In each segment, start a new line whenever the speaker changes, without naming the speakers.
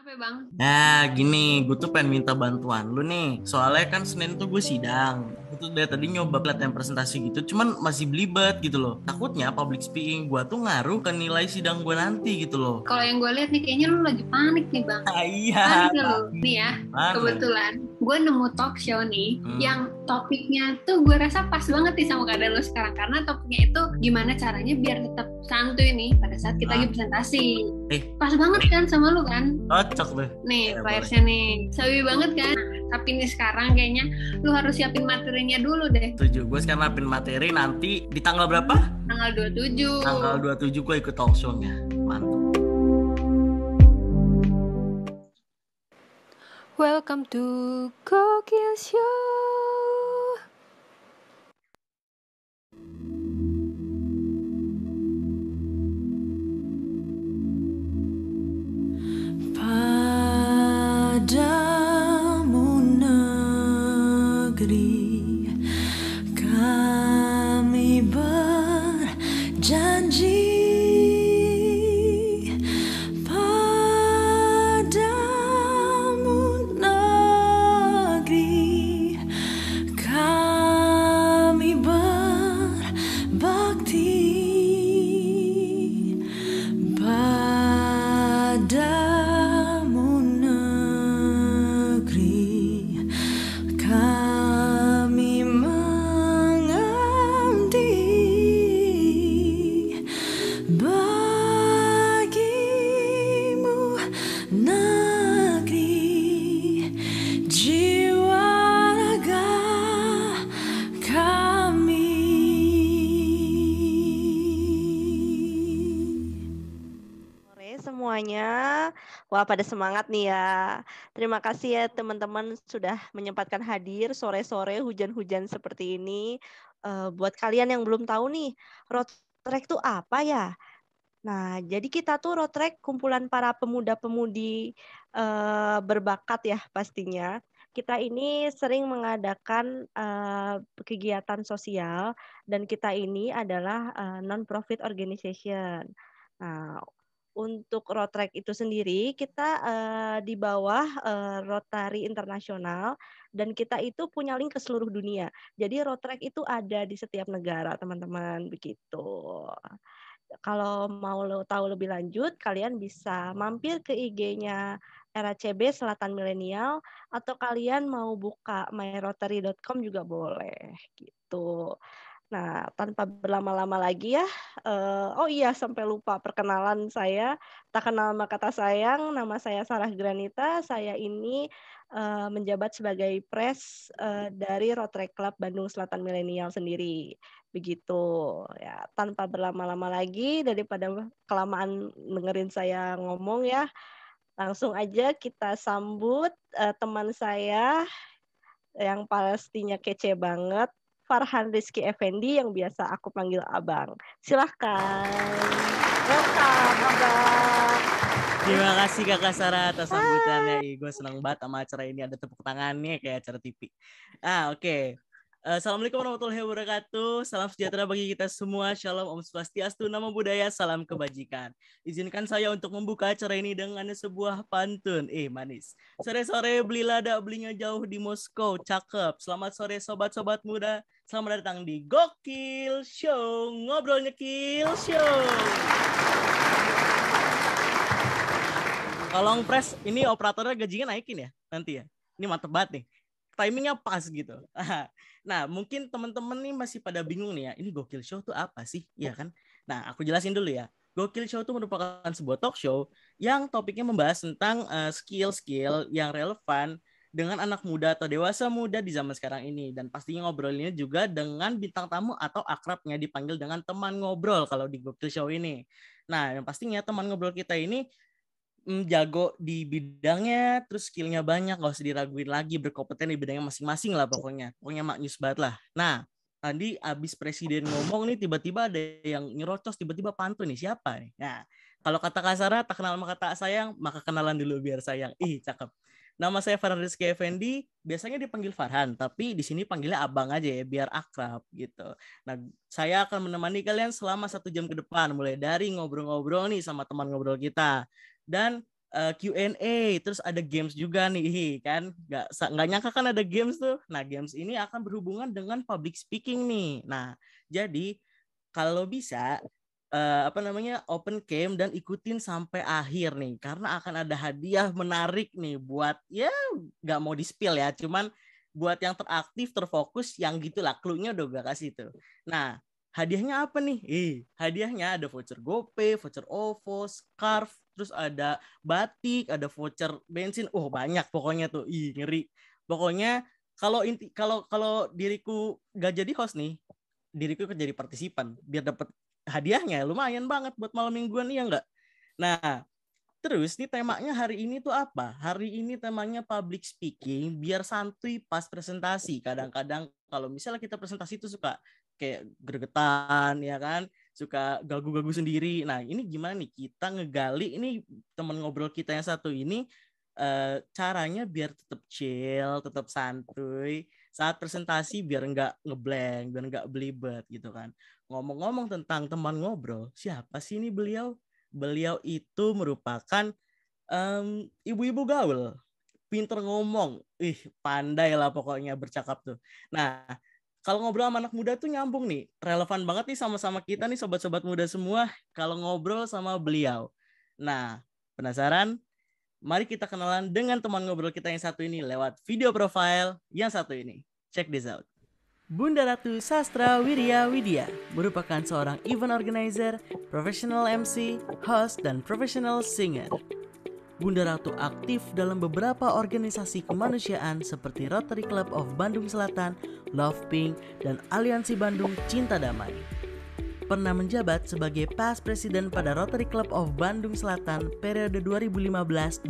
Apa ya, bang? Nah gini, gue tuh pengen minta bantuan lu nih.
Soalnya kan Senin tuh gue sidang. Gue tuh dari tadi nyoba pelatihan presentasi gitu, cuman masih belibet gitu loh. Takutnya public speaking gue tuh ngaruh ke nilai sidang gue nanti gitu loh.
Kalau yang gue lihat nih kayaknya lu lagi panik nih bang. Ah, iya. Panik lu. Nih ya, panik. kebetulan gue nemu talk show nih hmm. yang topiknya tuh gue rasa pas banget nih sama keadaan lu sekarang karena topiknya itu gimana caranya biar tetap Santuy nih pada saat kita lagi presentasi. Eh. Pas banget kan sama lu kan?
Cocok deh.
Nih, flyersnya
iya, nih. Sawi banget kan? tapi nih sekarang kayaknya lu harus siapin materinya dulu deh. Tujuh,
gue sekarang siapin materi nanti di tanggal berapa?
Tanggal 27. Tanggal
27 gue ikut talk show-nya.
Mantap. Welcome to Kokil
Show.
Wah, pada semangat nih ya. Terima kasih ya teman-teman sudah menyempatkan hadir sore-sore hujan-hujan seperti ini. Uh, buat kalian yang belum tahu nih, road track itu apa ya? Nah, jadi kita tuh road track kumpulan para pemuda-pemudi uh, berbakat ya pastinya kita ini sering mengadakan uh, kegiatan sosial dan kita ini adalah uh, non-profit organization. Nah, untuk road track itu sendiri kita uh, di bawah uh, Rotary Internasional dan kita itu punya link ke seluruh dunia. Jadi road track itu ada di setiap negara, teman-teman, begitu. Kalau mau tahu lebih lanjut, kalian bisa mampir ke IG-nya RACB Selatan Milenial atau kalian mau buka myrotary.com juga boleh gitu. Nah, tanpa berlama-lama lagi ya. Uh, oh iya, sampai lupa perkenalan saya. Tak kenal maka kata sayang. Nama saya Sarah Granita. Saya ini uh, menjabat sebagai pres uh, dari Rotary Club Bandung Selatan Milenial sendiri. Begitu. Ya, tanpa berlama-lama lagi daripada kelamaan dengerin saya ngomong ya. Langsung aja kita sambut uh, teman saya yang pastinya kece banget Farhan Rizky Effendi yang biasa aku panggil Abang. Silahkan. Welcome, Abang.
Terima kasih Kakak Sarah atas sambutannya. Ih, gue senang banget sama acara ini. Ada tepuk tangannya kayak acara TV. Ah, oke. Okay. Eh, Assalamualaikum warahmatullahi wabarakatuh. Salam sejahtera bagi kita semua. Shalom Om Swastiastu, nama budaya Salam Kebajikan. Izinkan saya untuk membuka acara ini dengan sebuah pantun. Eh, manis. Sore-sore beli lada, belinya jauh di Moskow. Cakep. Selamat sore sobat-sobat muda. Selamat datang di Gokil Show, ngobrolnya Kill show. Tolong press, ini operatornya gajinya naikin ya nanti ya. Ini mantep banget nih. Timingnya pas gitu. Nah, mungkin teman-teman nih masih pada bingung nih ya, ini Gokil Show tuh apa sih? Iya kan? Nah, aku jelasin dulu ya. Gokil Show itu merupakan sebuah talk show yang topiknya membahas tentang eh, skill-skill uh, skill -skill yang relevan dengan anak muda atau dewasa muda di zaman sekarang ini dan pastinya ngobrolnya juga dengan bintang tamu atau akrabnya dipanggil dengan teman ngobrol kalau di Gokil Show ini. Nah, yang pastinya teman ngobrol kita ini mm, jago di bidangnya, terus skillnya banyak, gak usah diraguin lagi, berkompeten di bidangnya masing-masing lah pokoknya. Pokoknya maknyus banget lah. Nah, tadi abis presiden ngomong nih tiba-tiba ada yang nyerocos, tiba-tiba pantun nih, siapa nih? Nah, kalau kata kasara tak kenal maka tak sayang, maka kenalan dulu biar sayang. Ih, cakep. Nama saya Farhan Rizky Effendi. Biasanya dipanggil Farhan, tapi di sini panggilnya Abang aja ya, biar akrab gitu. Nah, saya akan menemani kalian selama satu jam ke depan, mulai dari ngobrol-ngobrol nih sama teman ngobrol kita. Dan uh, eh, Q&A, terus ada games juga nih, kan? Gak, nggak nyangka kan ada games tuh. Nah, games ini akan berhubungan dengan public speaking nih. Nah, jadi kalau bisa uh, apa namanya open camp dan ikutin sampai akhir nih karena akan ada hadiah menarik nih buat ya nggak mau di spill ya cuman buat yang teraktif terfokus yang gitulah clue udah gak kasih tuh nah hadiahnya apa nih ih hadiahnya ada voucher GoPay voucher OVO scarf terus ada batik ada voucher bensin oh banyak pokoknya tuh ih ngeri pokoknya kalau inti kalau kalau diriku gak jadi host nih diriku kan jadi partisipan biar dapat hadiahnya lumayan banget buat malam mingguan iya enggak nah terus nih temanya hari ini tuh apa hari ini temanya public speaking biar santuy pas presentasi kadang-kadang kalau misalnya kita presentasi itu suka kayak gregetan ya kan suka gagu-gagu sendiri nah ini gimana nih kita ngegali ini teman ngobrol kita yang satu ini eh, caranya biar tetap chill tetap santuy saat presentasi biar nggak ngeblank biar nggak belibet gitu kan ngomong-ngomong tentang teman ngobrol, siapa sih ini beliau? Beliau itu merupakan ibu ibu-ibu gaul, pinter ngomong, ih pandai lah pokoknya bercakap tuh. Nah, kalau ngobrol sama anak muda tuh nyambung nih, relevan banget nih sama-sama kita nih sobat-sobat muda semua kalau ngobrol sama beliau. Nah, penasaran? Mari kita kenalan dengan teman ngobrol kita yang satu ini lewat video profile yang satu ini. Check this out. Bunda Ratu Sastra Wirya Widya merupakan seorang event organizer, professional MC, host, dan professional singer. Bunda Ratu aktif dalam beberapa organisasi kemanusiaan seperti Rotary Club of Bandung Selatan, Love Pink, dan Aliansi Bandung Cinta Damai pernah menjabat sebagai pas presiden pada Rotary Club of Bandung Selatan periode 2015-2016.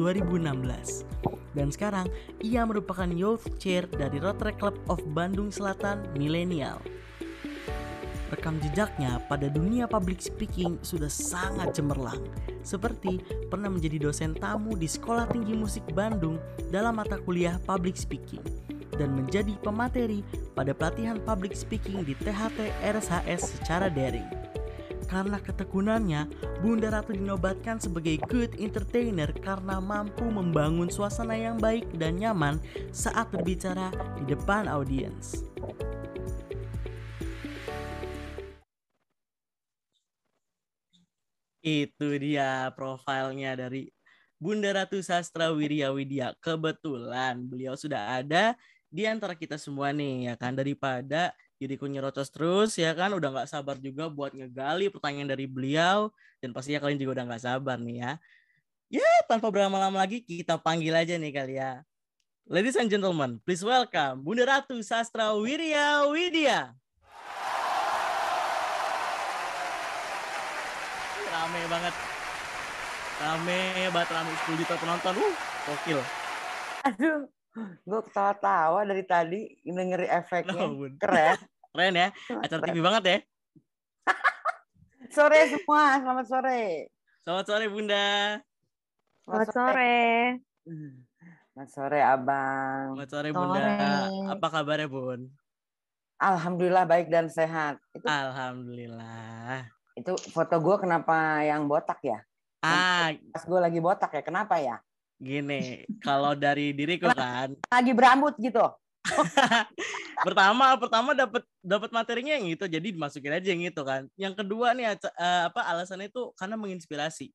Dan sekarang, ia merupakan youth chair dari Rotary Club of Bandung Selatan Milenial. Rekam jejaknya pada dunia public speaking sudah sangat cemerlang, seperti pernah menjadi dosen tamu di Sekolah Tinggi Musik Bandung dalam mata kuliah public speaking dan menjadi pemateri pada pelatihan public speaking di THT RSHS secara daring. Karena ketekunannya, Bunda Ratu dinobatkan sebagai good entertainer karena mampu membangun suasana yang baik dan nyaman saat berbicara di depan audiens. Itu dia profilnya dari Bunda Ratu Sastra Widya. Kebetulan beliau sudah ada di antara kita semua nih ya kan daripada diriku nyerocos terus ya kan udah nggak sabar juga buat ngegali pertanyaan dari beliau dan pastinya kalian juga udah nggak sabar nih ya ya tanpa berlama-lama lagi kita panggil aja nih kali ya ladies and gentlemen please welcome Bunda Ratu Sastra Wirya Widya rame banget rame banget rame 10 juta penonton uh gokil
aduh Gue ketawa-tawa dari tadi ngeri efeknya. Oh, Keren. Keren ya. Acara TV banget ya. sore semua, selamat sore.
Selamat sore Bunda.
Selamat, sore.
Selamat sore Abang. Selamat sore Bunda. Sore. Apa kabarnya Bun? Alhamdulillah baik dan sehat. Itu, Alhamdulillah. Itu foto gue kenapa yang botak ya? Ah, pas gue lagi botak ya, kenapa ya?
Gini, kalau dari diriku kan
lagi berambut gitu.
pertama pertama dapat dapat materinya yang itu jadi dimasukin aja yang itu kan yang kedua nih eh, apa alasannya itu karena menginspirasi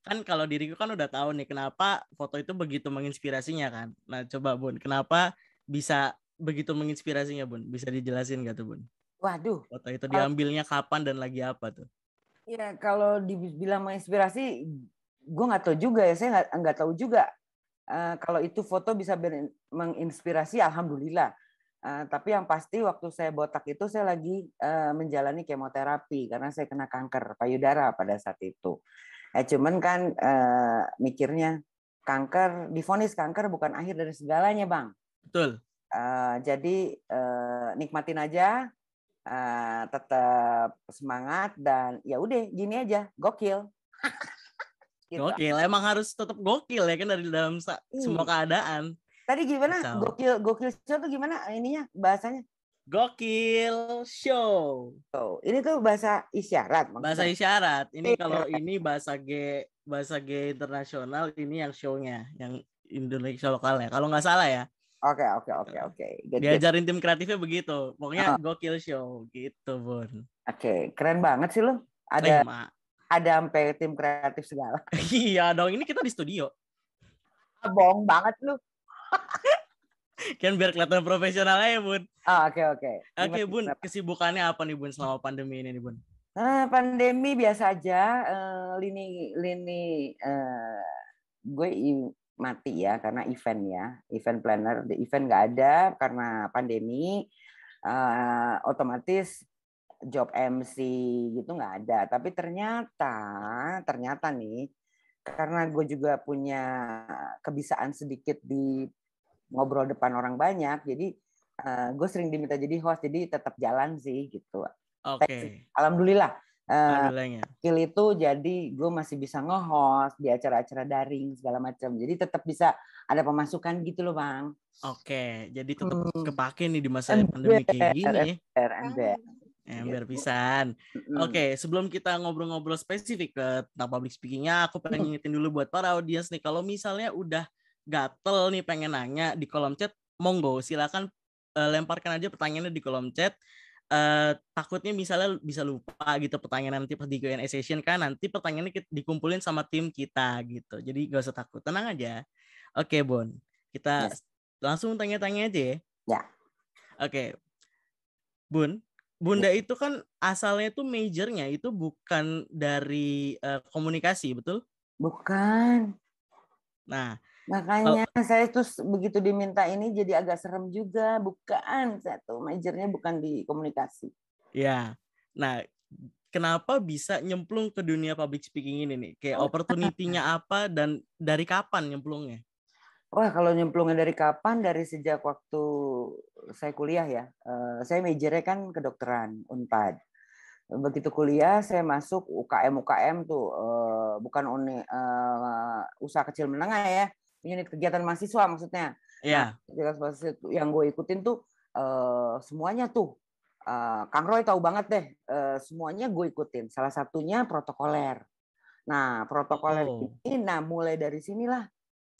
kan kalau diriku kan udah tahu nih kenapa foto itu begitu menginspirasinya kan nah coba bun kenapa bisa begitu menginspirasinya bun bisa dijelasin gak tuh bun
waduh foto
itu diambilnya kapan dan lagi apa tuh
ya kalau dibilang menginspirasi gue nggak tahu juga ya saya nggak nggak tahu juga uh, kalau itu foto bisa menginspirasi alhamdulillah uh, tapi yang pasti waktu saya botak itu saya lagi uh, menjalani kemoterapi karena saya kena kanker payudara pada saat itu eh, cuman kan uh, mikirnya kanker difonis kanker bukan akhir dari segalanya bang betul uh, jadi uh, nikmatin aja uh, tetap semangat dan ya udah gini aja gokil
Gitu. Gokil, emang harus
tetap gokil ya kan dari dalam hmm. semua keadaan. Tadi gimana? So. Gokil, gokil show tuh gimana eh, ininya bahasanya? Gokil show. Oh, ini tuh bahasa isyarat. Maksudnya. Bahasa isyarat. Ini iya. kalau ini
bahasa G, bahasa G internasional ini yang shownya yang Indonesia lokalnya. Kalau nggak salah ya.
Oke, oke, oke, oke.
Diajarin tim kreatifnya begitu. Pokoknya oh. gokil show gitu, Bun. Oke,
okay. keren banget sih lo. Ada eh, ada sampai tim kreatif segala. iya dong, ini kita di studio.
Ah, bohong banget lu. kan biar kelihatan profesional aja, ya, Bun. Ah, oke oke. Oke, Bun, kesibukannya apa nih, Bun, selama pandemi ini Bun?
Uh, pandemi biasa aja, uh, lini lini uh, gue mati ya karena event ya, event planner, event nggak ada karena pandemi. Uh, otomatis job MC gitu nggak ada. Tapi ternyata, ternyata nih, karena gue juga punya kebiasaan sedikit di ngobrol depan orang banyak, jadi uh, gue sering diminta jadi host, jadi tetap jalan sih gitu. Oke. Okay. Alhamdulillah. Uh, skill itu jadi gue masih bisa nge-host di acara-acara daring segala macam. Jadi tetap bisa ada pemasukan gitu loh bang.
Oke, jadi tetap hmm. kepake nih di masa pandemi kayak gini. Ember nah, iya. pisan. Oke, okay, sebelum kita ngobrol-ngobrol spesifik ke tentang public speakingnya, aku pengen ngingetin dulu buat para audiens nih. Kalau misalnya udah gatel nih pengen nanya di kolom chat, monggo silakan uh, lemparkan aja pertanyaannya di kolom chat. Uh, takutnya misalnya bisa lupa gitu pertanyaan nanti pas di Q&A session kan nanti pertanyaannya kita, dikumpulin sama tim kita gitu. Jadi gak usah takut, tenang aja. Oke, okay, Bon. Kita yes. langsung tanya-tanya aja ya. yeah. Oke. Okay. Bun, Bunda itu kan asalnya tuh majornya itu bukan dari uh, komunikasi, betul?
Bukan.
Nah, makanya
saya tuh begitu diminta ini jadi agak serem juga, bukan saya tuh majornya bukan di komunikasi.
Ya. Nah, kenapa bisa nyemplung ke dunia public speaking ini nih? Kayak oh. opportunity-nya apa dan dari kapan nyemplungnya?
Wah, kalau nyemplungnya dari kapan? Dari sejak waktu saya kuliah ya, eh, saya majornya kan kedokteran Unpad. Begitu kuliah saya masuk UKM UKM tuh eh, bukan uni, eh, usaha kecil menengah ya, unit kegiatan mahasiswa maksudnya. Iya. Nah, yang gue ikutin tuh semuanya tuh Kang Roy tahu banget deh, semuanya gue ikutin. Salah satunya protokoler. Nah, protokoler oh. ini, nah mulai dari sinilah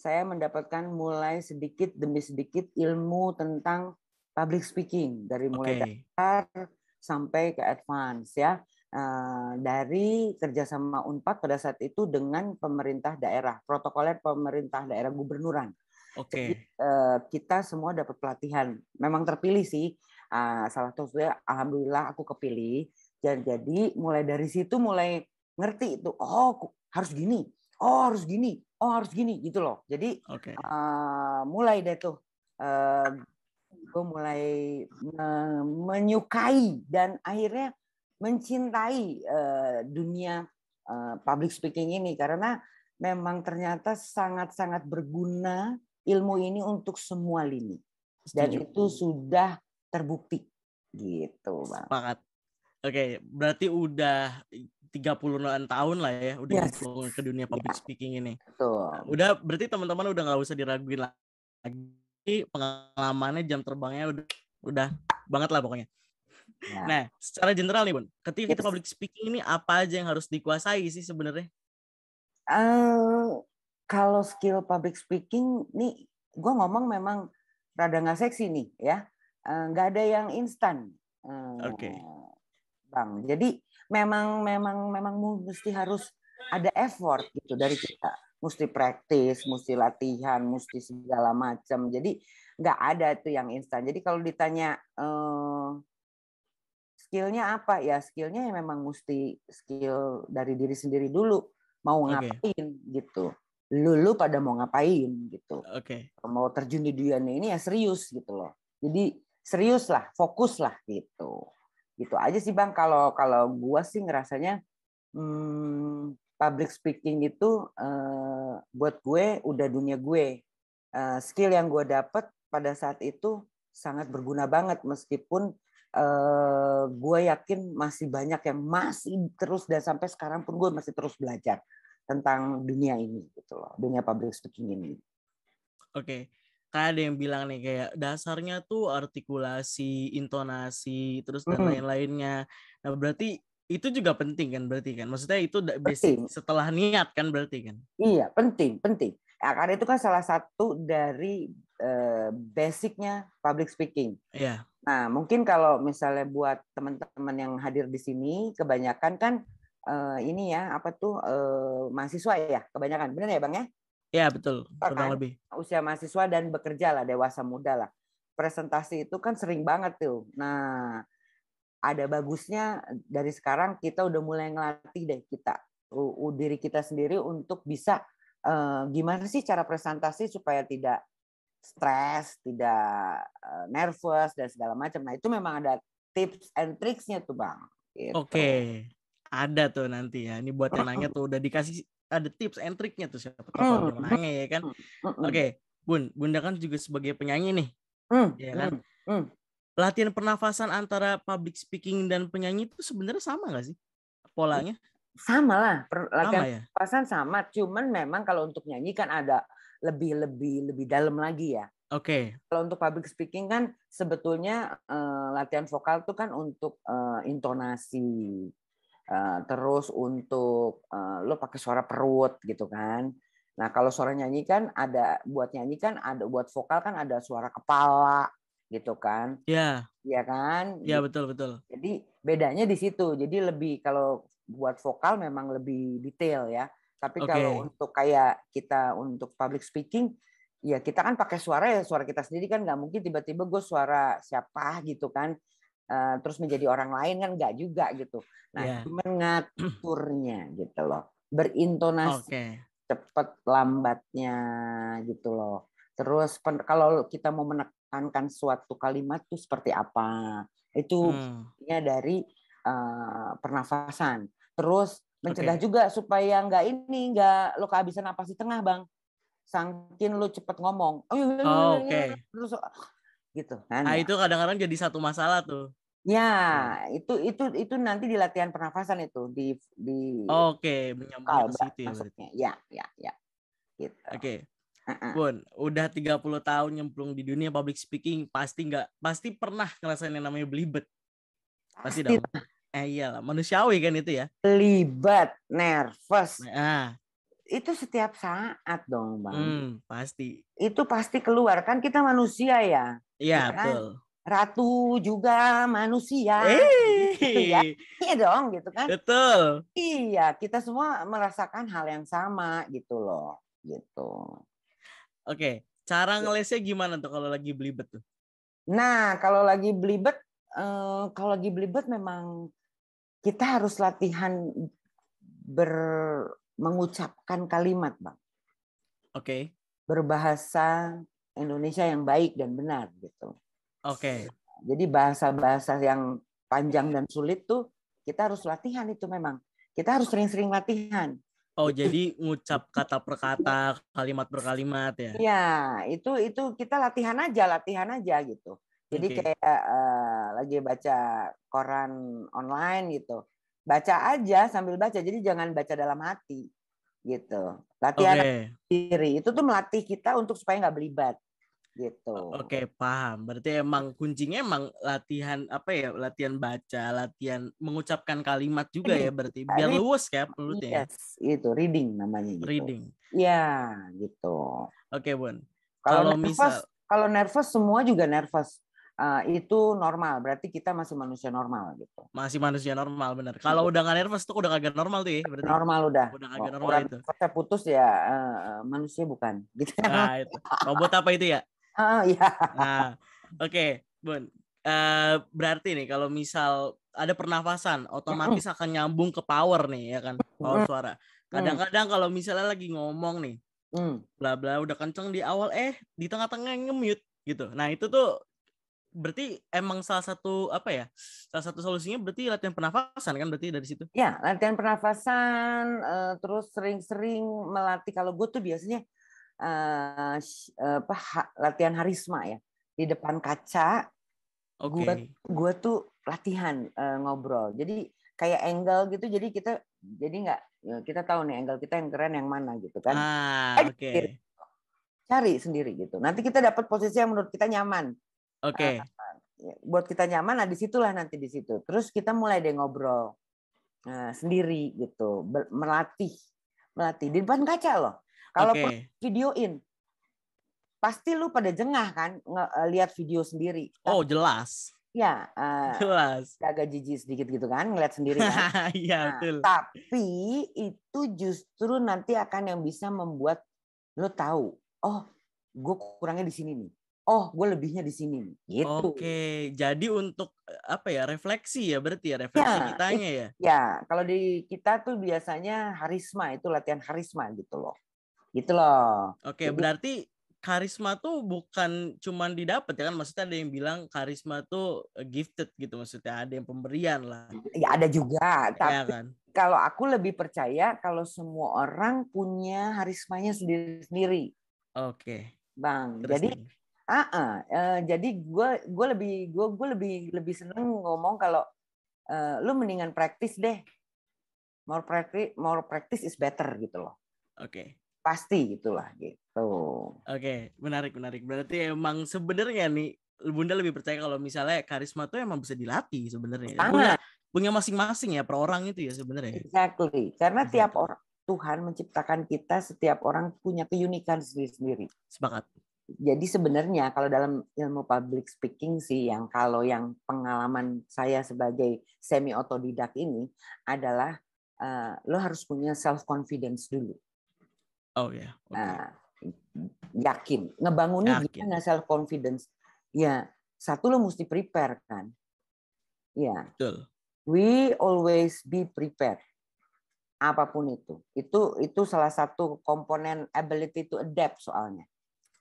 saya mendapatkan mulai sedikit demi sedikit ilmu tentang public speaking dari mulai okay. dasar sampai ke advance ya. Eh, dari kerjasama Unpad pada saat itu dengan pemerintah daerah, protokoler pemerintah daerah gubernuran. Oke. Okay. Uh, eh, kita semua dapat pelatihan. Memang terpilih sih. Ah, salah saya alhamdulillah aku kepilih. Dan jadi mulai dari situ mulai ngerti itu. Oh harus gini. Oh harus gini. Oh harus gini gitu loh. Jadi okay. uh, eh, mulai deh tuh uh, gue mulai menyukai dan akhirnya mencintai eh, dunia eh, public speaking ini karena memang ternyata sangat-sangat berguna ilmu ini untuk semua lini dan Setuju. itu sudah terbukti gitu bang.
Sepakat. Oke, berarti udah tiga an tahun lah ya udah yes. ke dunia iya. public yeah. speaking ini. Betul. Udah berarti teman-teman udah nggak usah diraguin lagi pengalamannya jam terbangnya udah, udah banget lah pokoknya. Nah, nah secara general nih Bun, ketika kita public speaking ini apa aja yang harus dikuasai sih sebenarnya?
Uh, kalau skill public speaking nih, gue ngomong memang rada nggak seksi nih ya, eh, nggak uh, ada yang instan. Uh, Oke. Okay. Bang, jadi memang memang memang mesti harus ada effort gitu dari kita mesti praktis, mesti latihan, mesti segala macam. Jadi nggak ada tuh yang instan. Jadi kalau ditanya eh, skillnya apa ya skillnya ya memang mesti skill dari diri sendiri dulu mau ngapain okay. gitu. Lulu pada mau ngapain gitu. Oke. Okay. Mau terjun di dunia ini ya serius gitu loh. Jadi serius lah, fokus lah gitu. Gitu aja sih bang. Kalau kalau gua sih ngerasanya hmm, public speaking itu uh, buat gue udah dunia gue. Uh, skill yang gue dapet pada saat itu sangat berguna banget meskipun uh, gue yakin masih banyak yang masih terus dan sampai sekarang pun gue masih terus belajar tentang dunia ini gitu loh, dunia public speaking ini. Oke.
Okay kayak ada yang bilang nih kayak dasarnya tuh artikulasi, intonasi, terus dan mm. lain-lainnya. Nah berarti itu juga penting kan berarti kan maksudnya itu basic setelah niat kan berarti kan
iya penting penting ya, karena itu kan salah satu dari uh, basicnya public speaking iya nah mungkin kalau misalnya buat teman-teman yang hadir di sini kebanyakan kan uh, ini ya apa tuh uh, mahasiswa ya kebanyakan benar ya bang ya
ya betul iya kurang kan? lebih
usia mahasiswa dan bekerja lah dewasa muda lah presentasi itu kan sering banget tuh nah ada bagusnya dari sekarang kita udah mulai ngelatih deh kita diri kita sendiri untuk bisa uh, gimana sih cara presentasi supaya tidak stres, tidak uh, nervous dan segala macam. Nah, itu memang ada tips and tricksnya tuh, Bang.
Gitu. Oke. Okay. Ada tuh nanti ya. Ini buat yang nanya tuh udah dikasih ada tips and tricksnya tuh siapa tahu mm. nanya ya kan. Hmm, hmm, hmm. Oke, okay. Bun, Bunda kan juga sebagai penyanyi nih. Mm. Ya kan? Mm latihan pernafasan antara public speaking dan penyanyi itu sebenarnya sama nggak sih
polanya? Sama lah, latihan sama ya? pernafasan sama. Cuman memang kalau untuk nyanyi kan ada lebih lebih lebih dalam lagi ya. Oke. Okay. Kalau untuk public speaking kan sebetulnya uh, latihan vokal itu kan untuk uh, intonasi, uh, terus untuk uh, lo pakai suara perut gitu kan. Nah kalau suara nyanyi kan ada buat nyanyi kan ada buat vokal kan ada suara kepala, gitu kan? Iya. Yeah. Iya kan? Iya yeah, betul betul. Jadi bedanya di situ. Jadi lebih kalau buat vokal memang lebih detail ya. Tapi okay. kalau untuk kayak kita untuk public speaking ya kita kan pakai suara ya suara kita sendiri kan nggak mungkin tiba-tiba gue suara siapa gitu kan uh, terus menjadi orang lain kan nggak juga gitu nah yeah. mengaturnya gitu loh berintonasi okay. cepet lambatnya gitu loh terus kalau kita mau menek menekankan suatu kalimat itu seperti apa. Itu hmm. dari uh, pernafasan. Terus mencegah okay. juga supaya nggak ini nggak lo kehabisan napas di tengah bang sangkin lo cepet ngomong oh, iya, iya, iya, oh oke okay. terus ah, gitu kan nah, ya. itu
kadang-kadang jadi satu masalah tuh
ya hmm. itu itu itu nanti di latihan pernafasan itu di di oke
okay. menyambung situ ya, ya
ya ya gitu oke
okay. Uh-uh. Bun, udah 30 tahun nyemplung di dunia public speaking, pasti nggak pasti pernah ngerasain yang namanya belibet. Pasti, dong. Eh iyalah, manusiawi kan itu
ya. Belibet, nervous. Nah, itu setiap saat dong, Bang. Hmm, pasti. Itu pasti keluar kan kita manusia ya. Iya, iya kan? betul. Ratu juga manusia. Hey. Gitu ya. Iya dong gitu kan. Betul. Iya, kita semua merasakan hal yang sama
gitu loh. Gitu
Oke, okay. cara ya. ngelesnya gimana tuh kalau lagi belibet tuh?
Nah, kalau lagi belibet, eh, kalau lagi belibet memang kita harus latihan ber mengucapkan kalimat, bang. Oke. Okay. Berbahasa Indonesia yang baik dan benar gitu. Oke. Okay. Jadi bahasa-bahasa yang panjang dan sulit tuh kita harus latihan itu memang. Kita harus sering-sering latihan.
Oh jadi ngucap kata per kata, kalimat per kalimat ya? Iya,
itu itu kita latihan aja, latihan aja gitu. Jadi okay. kayak uh, lagi baca koran online gitu, baca aja sambil baca. Jadi jangan baca dalam hati gitu. Latihan okay. diri itu tuh melatih kita untuk supaya nggak belibat gitu.
Oke, paham. Berarti emang kuncinya emang latihan apa ya? Latihan baca, latihan mengucapkan kalimat juga ya berarti kan, biar luwes
ya mulutnya. Ya. Yes, itu reading namanya gitu. Reading. Ya,
gitu. Oke, Bun. Kalau, nervous, misal
kalau nervous semua juga nervous. Uh, itu normal, berarti kita masih manusia normal gitu.
Masih manusia normal benar iya. Kalau udah nggak nervous tuh udah agak normal tuh ya. Berarti normal udah. Udah kagak normal itu.
putus ya uh, manusia bukan. Gitu. Nah, itu.
Robot apa itu ya?
Oh iya. Nah,
oke, okay, Bun. Uh, berarti nih kalau misal ada pernafasan, otomatis akan nyambung ke power nih ya kan, power suara. Mm. Kadang-kadang kalau misalnya lagi ngomong nih, mm. bla bla udah kenceng di awal eh di tengah-tengah nge-mute gitu. Nah, itu tuh berarti emang salah satu apa ya salah satu solusinya berarti latihan pernafasan kan berarti dari situ ya
latihan pernafasan eh, terus sering-sering melatih kalau gue tuh biasanya uh, apa latihan harisma ya di depan kaca okay. gue gue tuh latihan uh, ngobrol jadi kayak angle gitu jadi kita jadi nggak ya kita tahu nih angle kita yang keren yang mana gitu kan ah, oke okay. cari sendiri gitu nanti kita dapat posisi yang menurut kita nyaman
oke okay. uh,
ya, buat kita nyaman nah disitulah nanti di situ terus kita mulai deh ngobrol uh, sendiri gitu melatih melatih di depan kaca loh kalau okay. videoin, pasti lu pada jengah kan ngelihat e, video sendiri. Kan? Oh jelas. Ya, uh, jelas. Agak jijik sedikit gitu kan, ngelihat sendiri kan. Iya nah, betul. Tapi itu justru nanti akan yang bisa membuat lu tahu, oh gue kurangnya di sini nih. Oh, gue lebihnya di sini. Gitu. Oke,
jadi untuk e, apa ya refleksi ya berarti ya, ya refleksi ya, kitanya ya. Ya,
kalau di kita tuh biasanya harisma itu latihan harisma gitu loh.
Gitu loh. Oke, okay, berarti karisma tuh bukan cuman didapat ya kan maksudnya ada yang bilang karisma tuh eh, gifted gitu maksudnya ada yang pemberian lah
ya ada juga iya tapi ya kan? kalau aku lebih percaya kalau semua orang punya karismanya sendiri sendiri oke okay. bang jadi ah uh -uh, uh, jadi gue gue lebih gue gue lebih lebih seneng ngomong kalau uh, lu mendingan praktis deh more practice more practice is better gitu loh oke pasti gitulah gitu. Oke,
okay, menarik menarik. Berarti emang sebenarnya nih Bunda lebih percaya kalau misalnya karisma tuh emang bisa dilatih sebenarnya. Ya. Punya punya masing-masing ya per orang itu ya
sebenarnya. Ya. Exactly. Karena exactly. Mhm. tiap orang Tuhan menciptakan kita setiap orang punya keunikan sendiri-sendiri. Sepakat. Jadi sebenarnya kalau dalam ilmu public speaking sih yang kalau yang pengalaman saya sebagai semi otodidak ini adalah uh, lo harus punya self confidence dulu. Oh ya. Yeah. Okay. Nah, yakin, ngebangunnya yakin. gimana self confidence? Ya, satu lo mesti prepare kan. Ya. Betul. We always be prepared. Apapun itu. Itu itu salah satu komponen ability to adapt soalnya.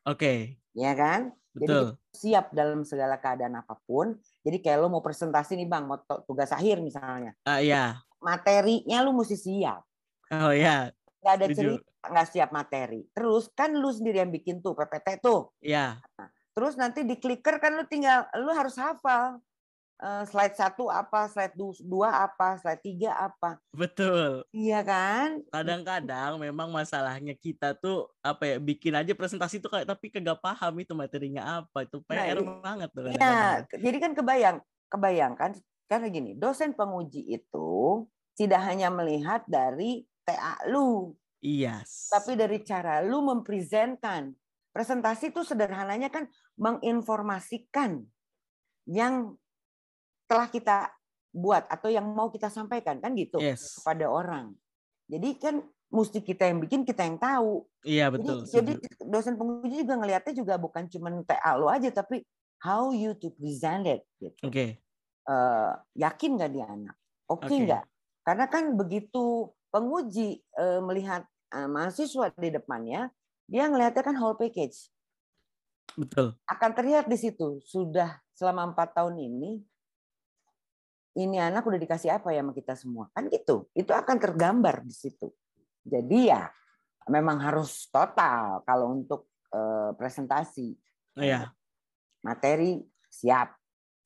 Oke. Okay. Ya kan? Betul. siap dalam segala keadaan apapun. Jadi kayak lo mau presentasi nih bang, mau tugas akhir misalnya. Uh, ah, ya. Yeah. Materinya lo mesti siap.
Oh ya. Yeah
nggak ada cerita, nggak siap materi. Terus kan lu sendiri yang bikin tuh PPT tuh.
Iya. Nah,
terus nanti di clicker kan lu tinggal lu harus hafal eh, slide satu apa, slide dua apa, slide tiga apa.
Betul.
Iya kan?
Kadang-kadang memang masalahnya kita tuh apa ya bikin aja presentasi tuh kayak tapi kagak paham itu materinya apa. Itu PR nah,
banget tuh. Iya, kadang jadi kan kebayang, kebayangkan karena gini, dosen penguji itu tidak hanya melihat dari TA lu.
Iya. Yes.
Tapi dari cara lu mempresentkan. Presentasi itu sederhananya kan menginformasikan yang telah kita buat atau yang mau kita sampaikan kan gitu yes. kepada orang. Jadi kan mesti kita yang bikin, kita yang tahu.
Iya betul. Jadi,
jadi dosen penguji juga ngelihatnya juga bukan cuma TA lo aja, tapi how you to present it. Gitu. Oke. Okay. Uh, eh, yakin nggak dia anak? Oke okay okay. nggak? Karena kan begitu penguji eh, melihat eh, mahasiswa di depannya, dia melihatnya kan whole package. Betul. Akan terlihat di situ sudah selama empat tahun ini ini anak udah dikasih apa ya sama kita semua kan gitu itu akan tergambar di situ jadi ya memang harus total kalau untuk eh, presentasi oh, iya. materi siap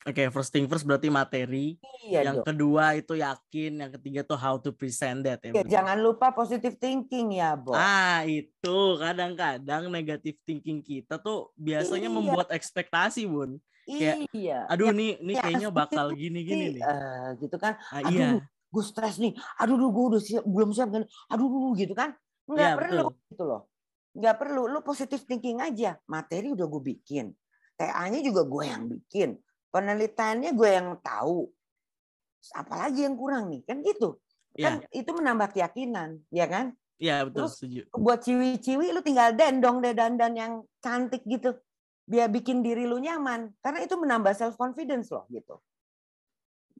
Oke, okay, first thing first berarti materi. Iya yang dong. kedua itu yakin, yang ketiga tuh how to present that ya. Jangan
lupa positive thinking ya, Bo.
Ah, itu kadang-kadang negative thinking kita tuh biasanya iya. membuat ekspektasi, Bun. Kayak, iya. Aduh, ya, nih nih ya, kayaknya bakal gini-gini nih. Uh,
gitu kan. Ah, aduh, iya. gue stres nih. Aduh, gue udah siap, belum siap gini. Aduh, gitu kan. Enggak ya, perlu betul. gitu loh. Enggak perlu, lu positive thinking aja. Materi udah gue bikin. TA-nya juga gue yang bikin penelitiannya gue yang tahu apalagi yang kurang nih kan gitu kan ya. itu menambah keyakinan ya kan
Iya betul Terus, setuju.
Buat ciwi-ciwi lu tinggal dendong deh dandan yang cantik gitu. Biar bikin diri lu nyaman karena itu menambah self confidence loh gitu.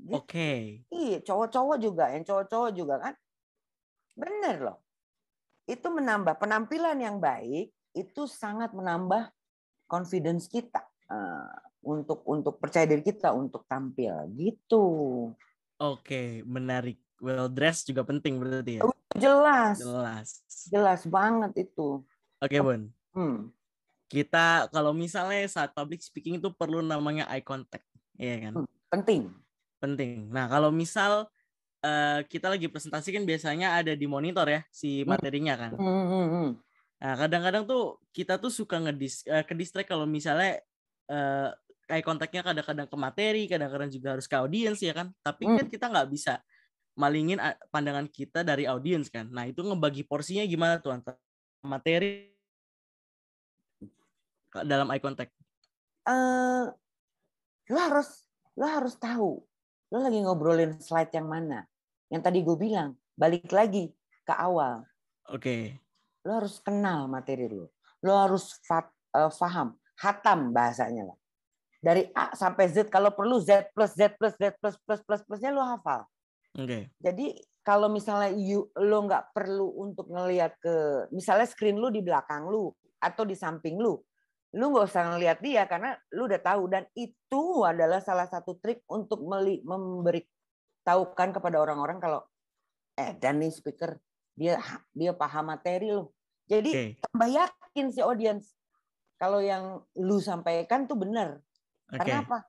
gitu. Oke.
Okay. Iya, cowok-cowok juga, yang cowok-cowok juga kan. Bener loh. Itu menambah penampilan yang baik itu sangat menambah confidence kita. Ah untuk untuk percaya diri kita untuk tampil gitu.
Oke, menarik. Well dressed juga penting berarti ya. Oh,
jelas. Jelas. Jelas banget itu. Oke, okay, Bun. Hmm.
Kita kalau misalnya saat public speaking itu perlu namanya eye contact, ya kan? Hmm, penting. Penting. Nah, kalau misal uh, kita lagi presentasi kan biasanya ada di monitor ya si hmm. materinya kan. Hmm,
hmm, hmm, hmm.
Nah, kadang-kadang tuh kita tuh suka ngedis uh, eh, ke distract kalau misalnya uh, kayak kontaknya kadang-kadang ke materi, kadang-kadang juga harus ke audiens ya kan. Tapi hmm. kan kita nggak bisa malingin ah, pandangan kita dari audiens kan. Nah itu ngebagi porsinya gimana tuh antara materi dalam eye contact?
Uh, lo harus lo harus tahu lo lagi ngobrolin slide yang mana. Yang tadi gue bilang balik lagi ke awal. Oke. Okay. Lo harus kenal materi lo. Lo harus fat, uh, eh, faham, hatam bahasanya lah dari A sampai Z kalau perlu Z plus Z plus Z plus plus plus plusnya lo hafal. Oke. Okay. Jadi kalau misalnya you, lo nggak perlu untuk ngelihat ke misalnya screen lo di belakang lo atau di samping lo, lo nggak usah ngelihat dia karena lo udah tahu dan itu adalah salah satu trik untuk meli, memberi tahukan kepada orang-orang kalau eh dan nih speaker dia dia paham materi lo. Jadi okay. tambah yakin si audience kalau yang lu sampaikan tuh benar Okay. apa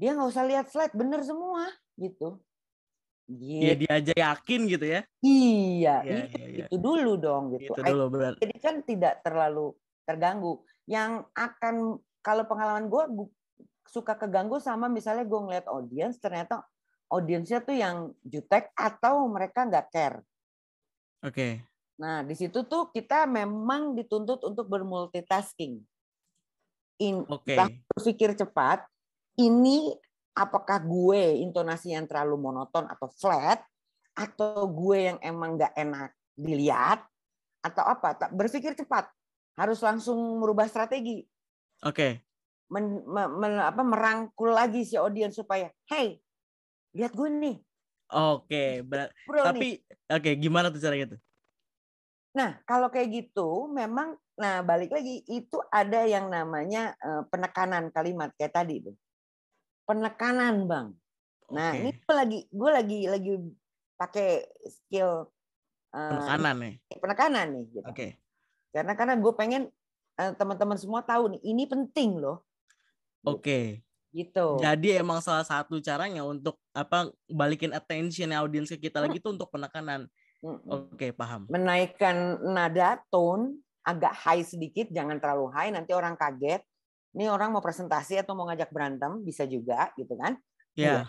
Dia nggak usah lihat slide, bener semua gitu. Iya, gitu. dia aja yakin gitu ya. Iya, ya, ya, ya. itu dulu dong gitu. Itu dulu Jadi kan tidak terlalu terganggu. Yang akan kalau pengalaman gue suka keganggu sama misalnya gue ngeliat audiens ternyata audiensnya tuh yang jutek atau mereka nggak care. Oke. Okay. Nah di situ tuh kita memang dituntut untuk bermultitasking in okay. berpikir cepat ini apakah gue intonasi yang terlalu monoton atau flat atau gue yang emang nggak enak dilihat atau apa tak berpikir cepat harus langsung merubah strategi oke okay. me, me, apa, merangkul lagi si audiens supaya hey lihat gue nih oke okay. tapi
oke okay, gimana tuh caranya tuh
nah kalau kayak gitu memang Nah, balik lagi itu ada yang namanya eh, penekanan kalimat kayak tadi tuh. Penekanan, Bang. Nah, okay. ini gue lagi gue lagi lagi pakai skill eh, penekanan uh, nih. Penekanan nih gitu. Oke. Okay. Karena karena gue pengen uh, teman-teman semua tahu nih, ini penting loh. Oke. Okay. Gitu. Jadi
emang salah satu caranya untuk apa balikin attention audiens ke kita lagi itu mm. untuk penekanan.
Oke, okay, paham. Menaikkan nada tone agak high sedikit, jangan terlalu high, nanti orang kaget. Ini orang mau presentasi atau mau ngajak berantem bisa juga gitu kan? Iya. Yeah.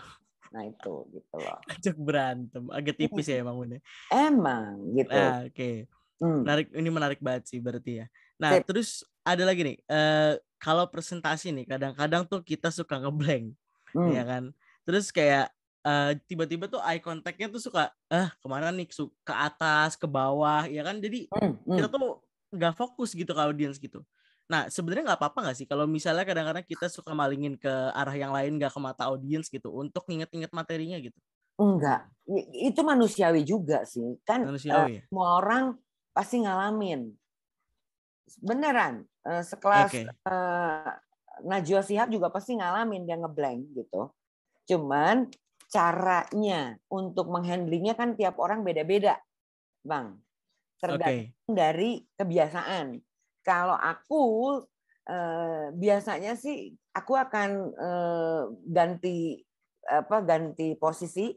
Nah itu gitu loh.
Ngajak berantem, agak tipis ya emang udah. Emang gitu. Nah, Oke. Okay. Hmm. Menarik, ini menarik banget sih berarti ya. Nah Sip. terus ada lagi nih, uh, kalau presentasi nih kadang-kadang tuh kita suka ngeblank, hmm. ya kan? Terus kayak tiba eh, tiba-tiba tuh eye contactnya tuh suka eh kemana nih ke atas ke bawah ya kan jadi hmm, hmm. kita tuh nggak fokus gitu ke audiens gitu. Nah sebenarnya nggak apa-apa nggak sih kalau misalnya kadang-kadang kita suka malingin ke arah yang lain nggak ke mata audiens gitu untuk nginget-nginget materinya gitu.
Enggak, itu manusiawi juga sih kan. Manusiawi. Uh, Semua orang pasti ngalamin. Beneran uh, sekelas okay. uh, eh, Najwa Sihab juga pasti ngalamin dia ngeblank gitu. Cuman caranya untuk menghandlingnya kan tiap orang beda-beda, Bang tergantung okay. dari kebiasaan. Kalau aku eh, biasanya sih aku akan eh, ganti apa ganti posisi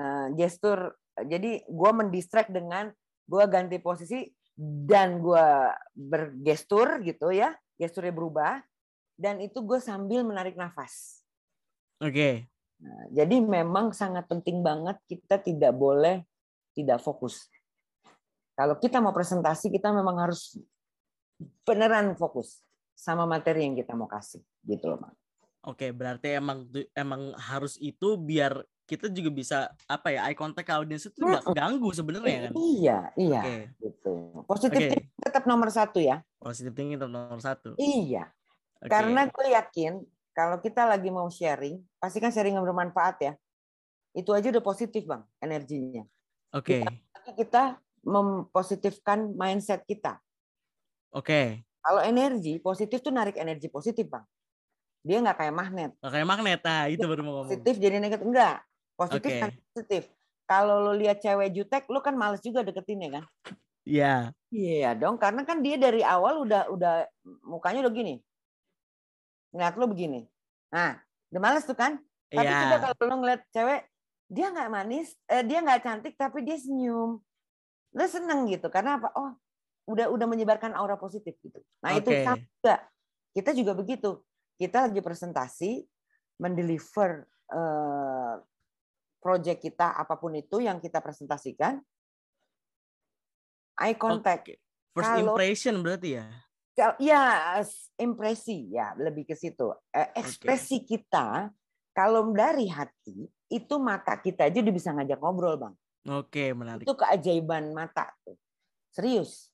eh, gestur. Jadi gue mendistract dengan gue ganti posisi dan gue bergestur gitu ya, gesturnya berubah dan itu gue sambil menarik nafas. Oke. Okay. Nah, jadi memang sangat penting banget kita tidak boleh tidak fokus. Kalau kita mau presentasi, kita memang harus beneran fokus sama materi yang kita mau kasih, gitu loh, bang.
Oke, berarti emang emang harus itu biar kita juga bisa apa ya eye contact audiens itu nggak
ganggu sebenarnya kan? Iya, iya. Okay. Gitu. Positif okay. tetap nomor satu ya. Positif tinggi tetap nomor satu. Iya. Okay. Karena gue yakin kalau kita lagi mau sharing, pasti kan sharing yang bermanfaat ya. Itu aja udah positif bang energinya.
Oke. Okay. Kita,
kita mempositifkan mindset kita.
Oke.
Okay.
Kalau energi positif tuh narik energi positif, Bang. Dia nggak kayak magnet.
Gak kayak magnet, ah itu baru mau Positif
jadi negatif enggak. Positif okay. kan positif. Kalau lo lihat cewek jutek, lo kan males juga deketin ya kan? Iya. Yeah. Iya yeah, dong, karena kan dia dari awal udah udah mukanya udah gini. Ngeliat lo begini. Nah, udah males tuh kan? Tapi yeah. coba kalau lo ngeliat cewek, dia nggak manis, eh, dia nggak cantik, tapi dia senyum lu seneng gitu karena apa oh udah udah menyebarkan aura positif gitu nah okay. itu juga kita juga begitu kita lagi presentasi mendeliver uh, project kita apapun itu yang kita presentasikan eye contact okay. first Kalau,
impression berarti ya
ya impresi ya lebih ke situ eh, ekspresi okay. kita kalau dari hati itu mata kita aja udah bisa ngajak ngobrol bang
Oke, menarik.
Itu
keajaiban mata tuh. Serius.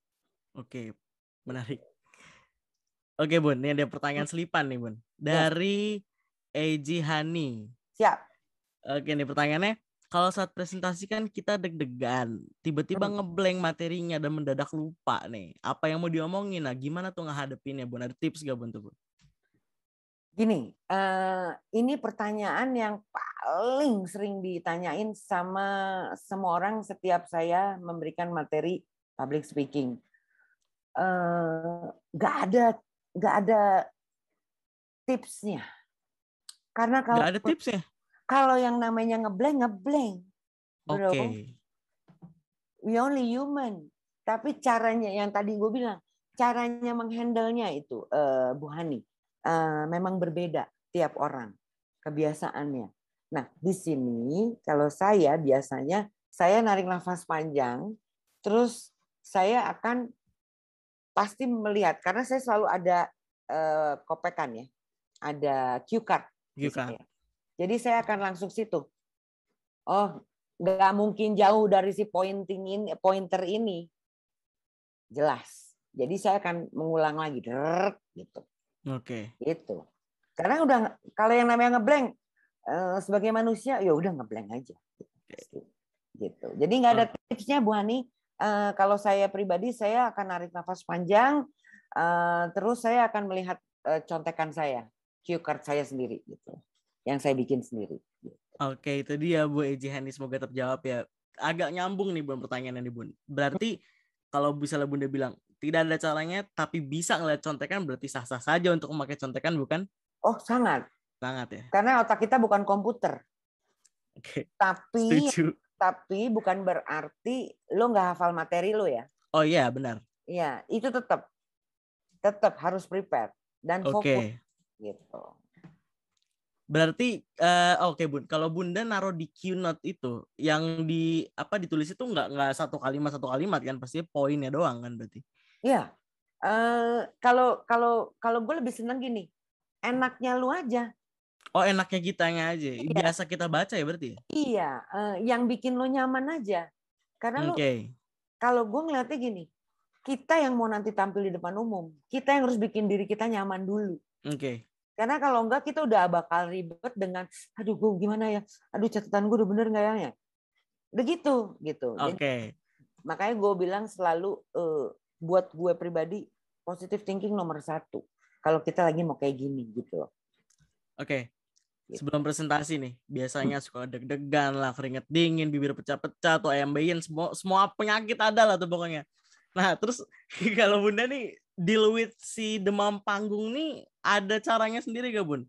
Oke, menarik. Oke, Bun. Ini ada pertanyaan hmm. selipan nih, Bun. Iya. Dari Eji Hani. Siap. Oke, ini pertanyaannya. Kalau saat presentasi kan kita deg-degan, tiba-tiba hmm. ngeblank materinya dan mendadak lupa nih. Apa yang mau diomongin? Nah, gimana tuh ngehadepinnya, Bun? Ada tips gak, Bun, tuh, Bun?
Gini, uh, ini pertanyaan yang paling sering ditanyain sama semua orang setiap saya memberikan materi public speaking. Uh, eh, gak ada, gak ada tipsnya. Karena kalau ada tipsnya. Kalau yang namanya ngeblank, ngeblank. Oke. Okay. We only human. Tapi caranya yang tadi gue bilang, caranya menghandlenya itu uh, Bu Hani Eh, memang berbeda tiap orang kebiasaannya. Nah, di sini kalau saya biasanya saya narik nafas panjang, terus saya akan pasti melihat karena saya selalu ada uh, kopekan ya, ada cue card. Cue card. Ya. Jadi saya akan langsung situ. Oh, nggak mungkin jauh dari si pointing ini, pointer ini. Jelas. Jadi saya akan mengulang lagi, Drrr, gitu. Oke. Okay. Itu. Karena udah kalau yang namanya ngeblank eh, sebagai manusia ya udah ngeblank aja. Okay. Gitu. Jadi nggak ada tipsnya Bu Hani. Eh, kalau saya pribadi saya akan narik nafas panjang, eh, terus saya akan melihat contekan saya, cue card saya sendiri gitu, yang saya bikin sendiri. Gitu.
Oke, okay, itu dia Bu Eji Hani semoga terjawab ya. Agak nyambung nih bu pertanyaan ini bu. Berarti kalau misalnya Bunda bilang tidak ada caranya tapi bisa ngeliat contekan berarti sah-sah saja untuk memakai contekan bukan? Oh, sangat. Sangat ya.
Karena otak kita bukan komputer. Oke. Okay. Tapi Setuju. tapi bukan berarti lo nggak hafal materi lo ya.
Oh iya, benar.
Iya, itu tetap tetap harus prepare dan fokus okay. gitu.
Berarti uh, oke okay, Bun, kalau Bunda naruh di keynote itu yang di apa ditulis itu nggak nggak satu kalimat satu kalimat kan pasti poinnya doang kan berarti.
Iya. Uh, kalau kalau kalau gue lebih seneng gini, enaknya lu aja.
Oh enaknya kitanya aja. Iya. Biasa kita baca ya berarti. Ya?
Iya, uh, yang bikin lu nyaman aja. Karena okay. lu kalau gue ngeliatnya gini, kita yang mau nanti tampil di depan umum, kita yang harus bikin diri kita nyaman dulu. Oke. Okay. Karena kalau enggak kita udah bakal ribet dengan, aduh gue gimana ya, aduh catatan gue udah bener nggak ya? Begitu, gitu, gitu. Oke. Okay. makanya gue bilang selalu uh, buat gue pribadi positive thinking nomor satu kalau kita lagi mau kayak gini gitu loh.
Oke. Okay. Gitu. Sebelum presentasi nih, biasanya suka deg-degan lah, keringet dingin, bibir pecah-pecah, atau ayam bayin, semua, semua penyakit ada lah tuh pokoknya. Nah, terus kalau Bunda nih, deal with si demam panggung nih, ada caranya sendiri gak Bun?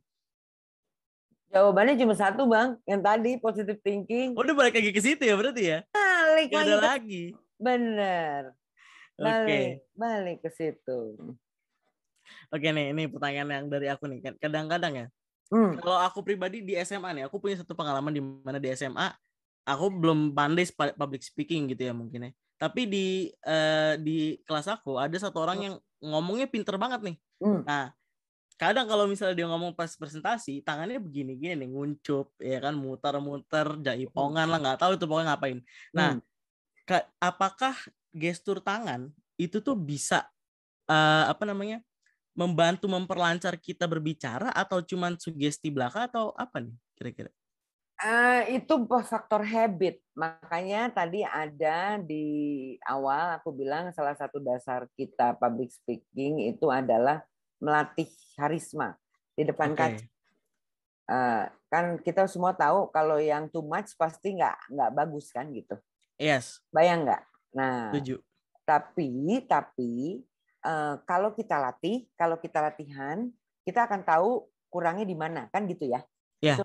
Jawabannya cuma satu Bang, yang tadi positive thinking. Oh, udah balik lagi ke situ ya berarti ya? Balik ada lagi. Bener balik okay. balik ke situ
oke nih ini pertanyaan yang dari aku nih kan. kadang-kadang ya hmm. kalau aku pribadi di SMA nih aku punya satu pengalaman di mana di SMA aku belum pandai public speaking gitu ya mungkin ya tapi di uh, di kelas aku ada satu orang hmm. yang ngomongnya pinter banget nih hmm. nah kadang kalau misalnya dia ngomong pas presentasi tangannya begini gini nih nguncup ya kan muter-muter jaipongan hmm. lah nggak tahu itu pokoknya ngapain nah hmm. apakah gestur tangan itu tuh bisa uh, apa namanya membantu memperlancar kita berbicara atau cuman sugesti belaka atau apa nih kira-kira?
Uh, itu faktor habit. Makanya tadi ada di awal aku bilang salah satu dasar kita public speaking itu adalah melatih harisma di depan okay. kaca. Uh, kan kita semua tahu kalau yang too much pasti nggak nggak bagus kan gitu. Yes. Bayang nggak? Nah, Setuju. tapi tapi uh, kalau kita latih, kalau kita latihan, kita akan tahu kurangnya di mana, kan gitu ya? Ya. So,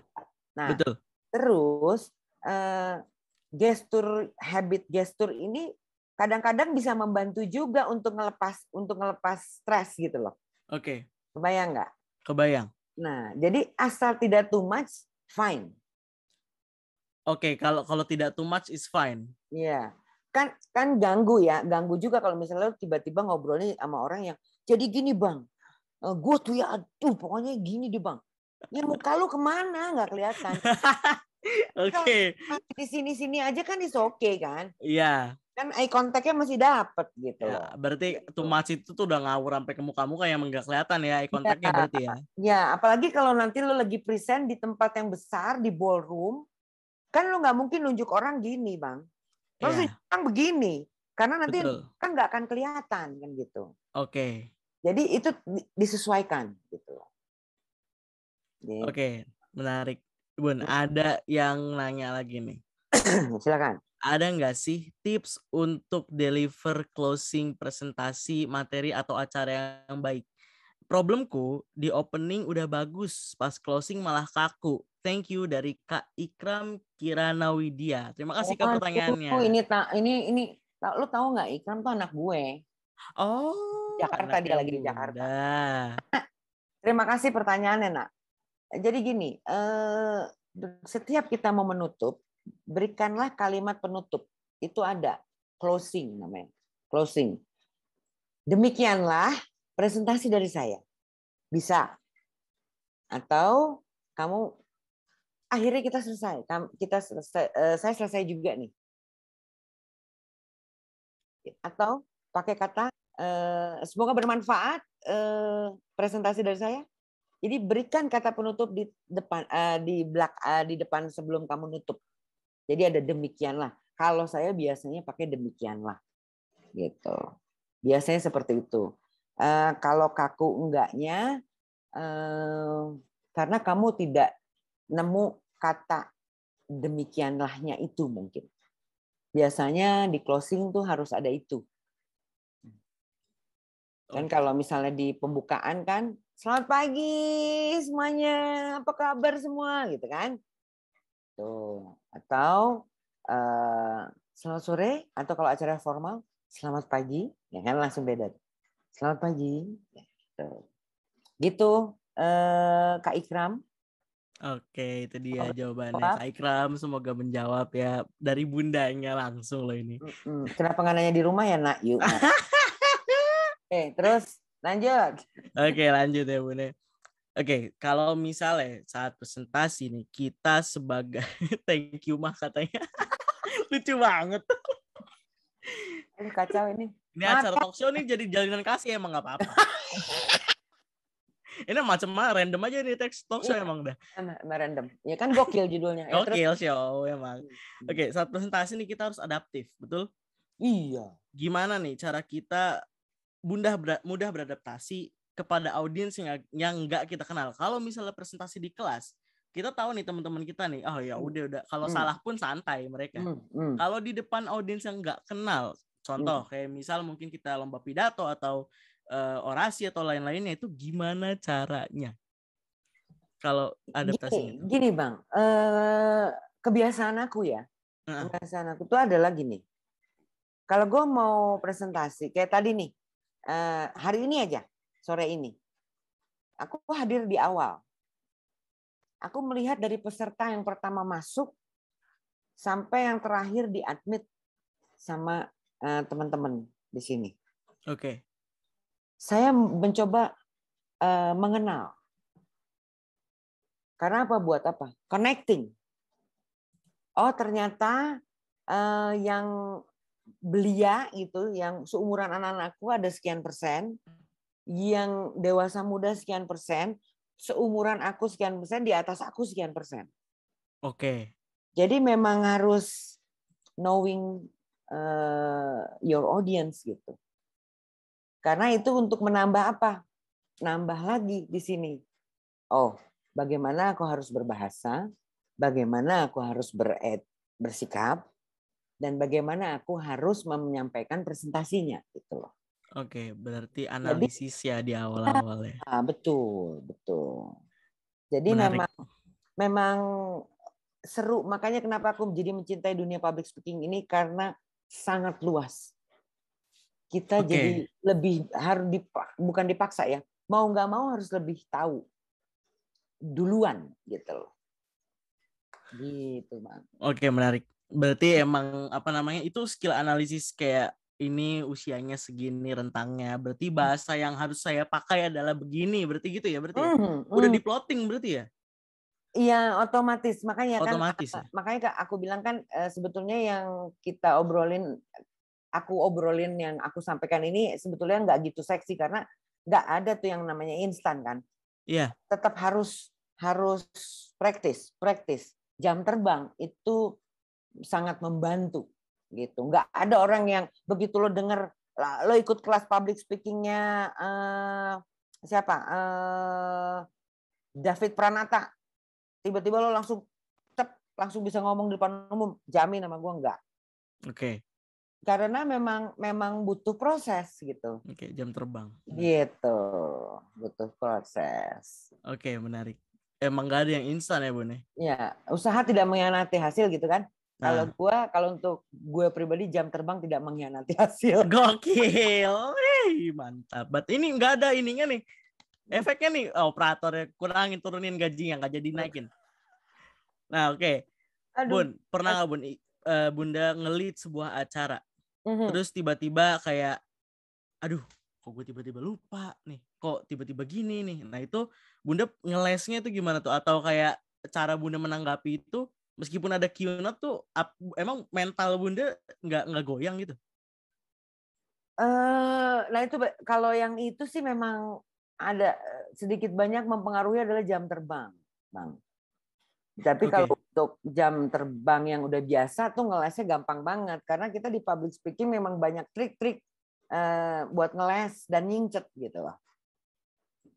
nah, betul. Terus uh, gestur habit gestur ini kadang-kadang bisa membantu juga untuk ngelepas untuk ngelepas stres gitu loh. Oke. Okay. Kebayang nggak? Kebayang. Nah, jadi asal tidak too much, fine.
Oke, okay, kalau kalau tidak too much is fine.
Iya. Yeah kan kan ganggu ya ganggu juga kalau misalnya tiba-tiba ngobrolnya sama orang yang jadi gini bang eh, gue tuh ya aduh pokoknya gini deh bang ya muka lu kemana nggak kelihatan Oke. Okay. Di sini-sini aja kan is oke okay, kan? Iya. Kan eye contactnya masih dapat gitu. Ya,
berarti gitu. masih itu tuh udah ngawur sampai ke muka-muka yang nggak kelihatan ya eye contactnya ya. berarti ya?
Ya, apalagi kalau nanti lu lagi present di tempat yang besar di ballroom, kan lu nggak mungkin nunjuk orang gini bang. Maksudnya yeah. kan begini, karena nanti Betul. kan nggak akan kelihatan kan gitu. Oke. Okay. Jadi itu disesuaikan gitu.
Oke, okay. menarik. Bun, ada yang nanya lagi nih.
Silakan.
Ada nggak sih tips untuk deliver closing presentasi materi atau acara yang baik? Problemku di opening udah bagus, pas closing malah kaku thank you dari Kak Ikram Kirana Widya. Terima kasih oh, Kak pertanyaannya. Oh, ini
ta ini ini ta lu tahu nggak Ikram tuh anak gue. Oh. Jakarta dia lagi di Jakarta. terima kasih pertanyaannya, Nak. Jadi gini, eh setiap kita mau menutup, berikanlah kalimat penutup. Itu ada closing namanya. Closing. Demikianlah presentasi dari saya. Bisa. Atau kamu akhirnya kita selesai kita selesai saya selesai juga nih atau pakai kata semoga bermanfaat presentasi dari saya jadi berikan kata penutup di depan di belak di depan sebelum kamu nutup. Jadi ada demikianlah. Kalau saya biasanya pakai demikianlah. Gitu. Biasanya seperti itu. kalau kaku enggaknya karena kamu tidak nemu kata demikianlahnya itu mungkin. Biasanya di closing tuh harus ada itu. Dan kalau misalnya di pembukaan kan, selamat pagi semuanya, apa kabar semua gitu kan? Tuh. Atau uh, selamat sore, atau kalau acara formal, selamat pagi, ya kan langsung beda. Selamat pagi, ya, gitu. Gitu, eh, Kak Ikram.
Oke, itu dia jawabannya. Saikram, semoga menjawab ya dari bundanya langsung loh ini. Kenapa nggak nanya di rumah ya nak? Yuk.
Oke, terus lanjut.
Oke, lanjut ya bunda. Oke, kalau misalnya saat presentasi nih kita sebagai thank you mah katanya
lucu banget. Ini kacau ini. Ini acara talk
show nih jadi jalinan kasih emang nggak apa-apa. Ini macam mana random aja nih teks talk show iya. emang dah. Emang
random. Ya kan gokil judulnya. Ya, gokil
show emang. Hmm. Oke, okay, saat presentasi nih kita harus adaptif, betul? Iya. Gimana nih cara kita mudah mudah beradaptasi kepada audiens yang yang nggak kita kenal. Kalau misalnya presentasi di kelas, kita tahu nih teman-teman kita nih, oh ya hmm. udah udah kalau hmm. salah pun santai mereka. Kalau di depan audiens yang nggak kenal, contoh kayak misal mungkin kita lomba pidato atau uh, orasi atau lain-lainnya itu gimana caranya kalau adaptasi Gini, gini bang,
uh, kebiasaan aku ya, uh huh kebiasaan aku tuh adalah gini. Kalau gue mau presentasi kayak tadi nih, uh, hari ini aja, sore ini, aku hadir di awal. Aku melihat dari peserta yang pertama masuk sampai yang terakhir di admit sama uh, teman-teman di sini. Oke saya mencoba uh, mengenal. Karena apa? Buat apa? Connecting. Oh ternyata uh, yang belia itu, yang seumuran anak-anakku ada sekian persen, yang dewasa muda sekian persen, seumuran aku sekian persen, di atas aku sekian persen. Oke. Okay. Jadi memang harus knowing uh, your audience gitu. Karena itu untuk menambah apa? Nambah lagi di sini. Oh, bagaimana aku harus berbahasa? Bagaimana aku harus beret, bersikap? Dan bagaimana aku harus menyampaikan presentasinya gitu loh.
Oke, berarti analisis
Jadi, ya di awal-awal ya. Ah, betul, betul. Jadi Menarik. memang memang seru. Makanya kenapa aku menjadi mencintai dunia public speaking ini karena sangat luas. Kita okay. jadi lebih harus dipak, bukan dipaksa ya, mau nggak mau harus lebih tahu duluan gitu loh.
Gitu bang.
Oke okay, menarik. Berarti emang apa namanya itu skill analisis kayak ini usianya segini rentangnya. Berarti hmm. bahasa yang harus saya pakai adalah begini. Berarti gitu ya berarti. Mm, mm. Udah hmm. di plotting berarti ya.
Iya otomatis makanya kan, otomatis, kan ya? makanya aku bilang kan eh, sebetulnya yang kita obrolin aku obrolin yang aku sampaikan ini sebetulnya nggak gitu seksi karena nggak ada tuh yang namanya instan kan. Iya. Yeah. Tetap harus harus praktis, praktis. Jam terbang itu sangat membantu gitu. Nggak ada orang yang begitu lo denger lo ikut kelas public speakingnya uh, siapa uh, David Pranata tiba-tiba lo langsung tep, langsung bisa ngomong di depan umum jamin sama gue nggak oke okay karena memang memang butuh proses gitu. Oke, jam terbang. Gitu, butuh proses.
Oke, menarik. Emang gak ada yang instan ya, Bun? Ya,
iya, usaha tidak mengkhianati hasil gitu kan? Nah. Kalau gue, kalau untuk gue pribadi jam terbang tidak mengkhianati
hasil. Gokil,
hei, mantap. But ini nggak ada ininya nih. Efeknya nih, oh, operatornya kurangin turunin gaji yang gak jadi naikin. Nah oke, okay. Bun pernah nggak Bun eh, Bunda ngelit sebuah acara? hmm Terus tiba-tiba kayak aduh kok gue tiba-tiba lupa nih kok tiba-tiba gini nih nah itu bunda ngelesnya itu gimana tuh atau kayak cara bunda menanggapi itu meskipun ada kiunat tuh emang mental bunda nggak nggak goyang gitu
uh, nah itu kalau yang itu sih memang ada eh, sedikit banyak mempengaruhi adalah jam terbang bang tapi okay. kalau untuk jam terbang yang udah biasa tuh ngelesnya gampang banget karena kita di public speaking memang banyak trik-trik uh, buat ngeles dan nyincet gitu loh.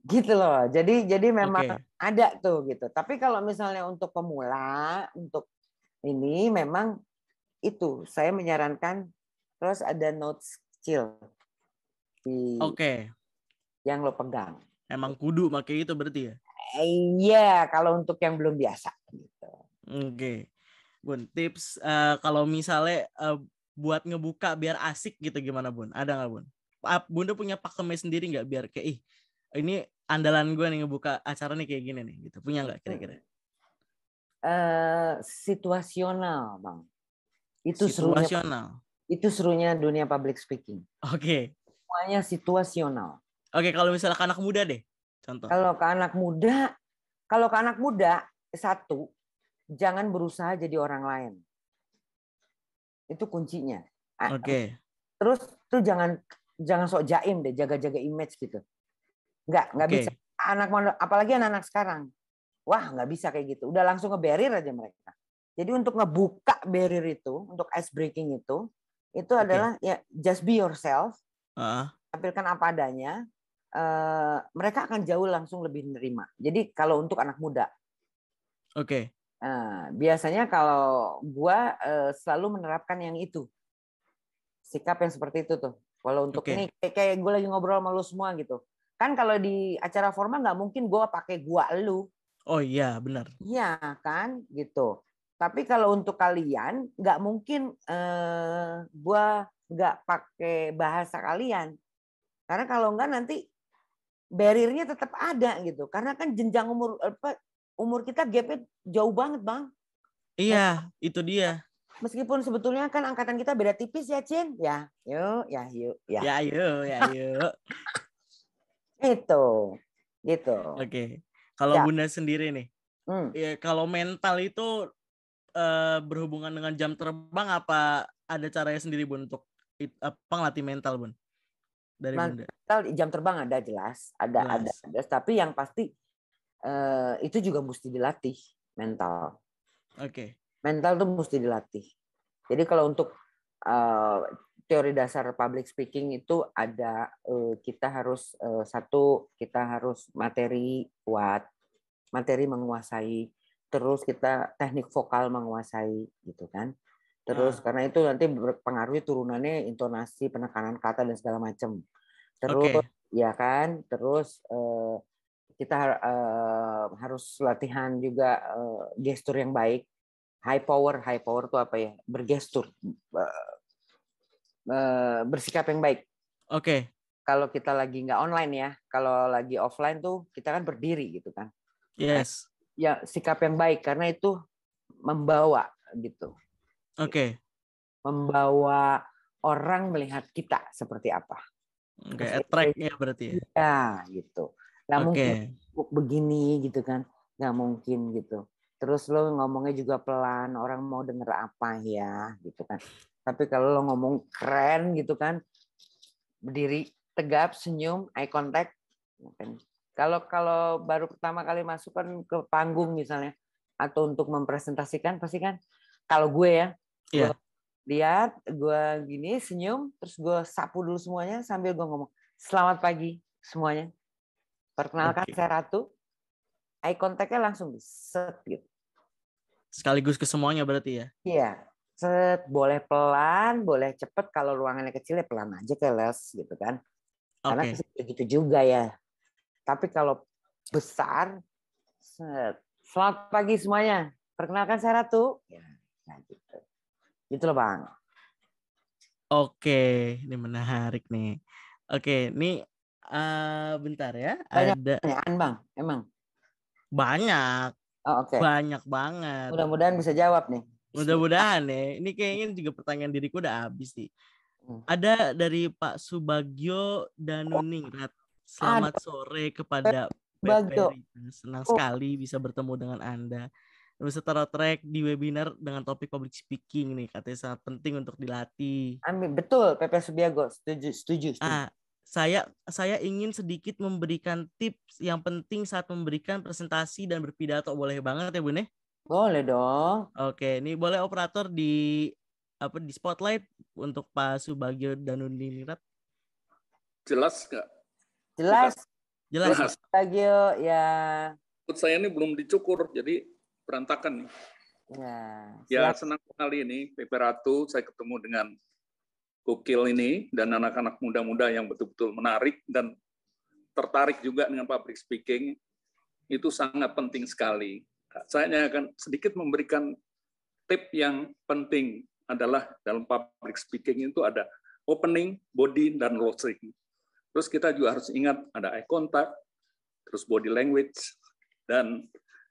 Gitu loh. Jadi jadi memang okay. ada tuh gitu. Tapi kalau misalnya untuk pemula, untuk ini memang itu saya menyarankan terus ada notes kecil Oke. Okay. yang lo pegang.
Emang kudu pakai itu berarti ya?
Iya, kalau untuk yang belum biasa
gitu. Oke. Bun, tips uh, kalau misalnya uh, buat ngebuka biar asik gitu gimana Bun? Ada nggak Bun? Bunda punya pakemnya sendiri nggak biar kayak ih ini andalan gue nih ngebuka acara nih kayak gini nih gitu punya nggak kira-kira?
Uh, situasional bang. Itu situasional. Serunya, itu serunya dunia public speaking. Oke. Okay. Semuanya situasional.
Oke okay, kalau misalnya anak muda deh Contoh.
Kalau ke anak muda, kalau ke anak muda satu, jangan berusaha jadi orang lain. Itu kuncinya. Oke. Okay. Terus tuh jangan jangan sok jaim deh, jaga-jaga image gitu. Enggak, enggak okay. bisa. Anak apalagi anak-anak sekarang. Wah, nggak bisa kayak gitu. Udah langsung ngeberir aja mereka. Jadi untuk ngebuka barrier itu, untuk ice breaking itu, itu okay. adalah ya just be yourself. Uh. Tampilkan apa adanya, Eh, mereka akan jauh langsung lebih menerima. Jadi kalau untuk anak muda. Oke. Okay. Uh, biasanya kalau gua uh, selalu menerapkan yang itu. Sikap yang seperti itu tuh. Kalau untuk okay. ini kayak, kayak gue lagi ngobrol sama lu semua gitu. Kan kalau di acara formal nggak mungkin gue pakai gua lu. Oh iya benar. Iya kan gitu. Tapi kalau untuk kalian nggak mungkin eh, gue nggak pakai bahasa kalian. Karena kalau enggak nanti barriernya tetap ada gitu karena kan jenjang umur apa umur kita gapnya jauh banget bang iya
nah, itu dia
meskipun sebetulnya kan angkatan kita beda tipis ya Cin ya
yuk ya yuk ya ya yuk ya yuk itu gitu oke okay. kalau ya. bunda sendiri nih
hmm. ya kalau
mental itu eh, berhubungan dengan jam terbang apa ada caranya
sendiri bun untuk apa ngelatih mental bun dari Bunda? Jam terbang ada jelas, ada jelas. ada ada. Tapi yang pasti uh, itu juga mesti dilatih mental. Oke. Okay. Mental tuh mesti dilatih. Jadi kalau untuk uh, teori dasar public speaking itu ada uh, kita harus uh, satu kita harus materi kuat, materi menguasai, terus kita teknik vokal menguasai gitu kan. Terus ah. karena itu nanti berpengaruh turunannya intonasi, penekanan kata dan segala macam. Terus okay. ya kan, terus uh, kita uh, harus latihan juga uh, gestur yang baik. High power, high power itu apa ya? Bergestur, bersikap yang baik. Oke. Okay. Kalau kita lagi nggak online ya, kalau lagi offline tuh kita kan berdiri gitu kan. Yes. Ya sikap yang baik karena itu membawa gitu Oke. Okay. Membawa orang melihat kita seperti apa. Oke, okay, attract ya berarti ya. Ya, gitu. Nah, okay. mungkin begini gitu kan. Nggak mungkin gitu. Terus lo ngomongnya juga pelan, orang mau denger apa ya gitu kan. Tapi kalau lo ngomong keren gitu kan, berdiri tegap, senyum, eye contact. Mungkin. Kalau kalau baru pertama kali masuk kan ke panggung misalnya atau untuk mempresentasikan pasti kan kalau gue ya Yeah. Lihat, gue gini senyum, terus gue sapu dulu semuanya sambil gue ngomong, selamat pagi semuanya. Perkenalkan okay. saya Ratu. Eye contactnya langsung set gitu.
Sekaligus ke semuanya berarti ya?
Iya. Set, boleh pelan, boleh cepet. Kalau ruangannya kecil ya pelan aja kayak les gitu kan. Karena okay. gitu juga ya. Tapi kalau besar, set. Selamat pagi semuanya. Perkenalkan saya Ratu. Ya, nah gitu. Gitu loh Bang.
Oke, ini menarik nih. Oke, ini uh, bentar ya. Banyak ada pertanyaan Bang, emang. Banyak. Oh, oke. Okay. Banyak banget. Mudah-mudahan bisa jawab nih. Mudah-mudahan ya. Ini kayaknya juga pertanyaan diriku udah habis sih. Hmm. Ada dari Pak Subagio Danuningrat. Selamat sore kepada Bagio. Senang sekali bisa bertemu dengan Anda dan setara track di webinar dengan topik public speaking nih katanya sangat penting untuk dilatih. Amin betul PP Subiago setuju setuju. setuju. Ah, saya saya ingin sedikit memberikan tips yang penting saat memberikan presentasi dan berpidato boleh banget ya Bu Bune? Ya? Boleh dong. Oke, ini boleh operator di apa di spotlight untuk Pak Subagio Danulirat.
Jelas nggak? Jelas. Jelas. Jelas.
Subagio ya.
Menurut saya ini belum dicukur, jadi berantakan nih.
Ya, ya
senang sekali ini PP Ratu saya ketemu dengan Kukil ini dan anak-anak muda-muda yang betul-betul menarik dan tertarik juga dengan public speaking itu sangat penting sekali. Saya hanya akan sedikit memberikan tip yang penting adalah dalam public speaking itu ada opening, body, dan closing. Terus kita juga harus ingat ada eye contact, terus body language, dan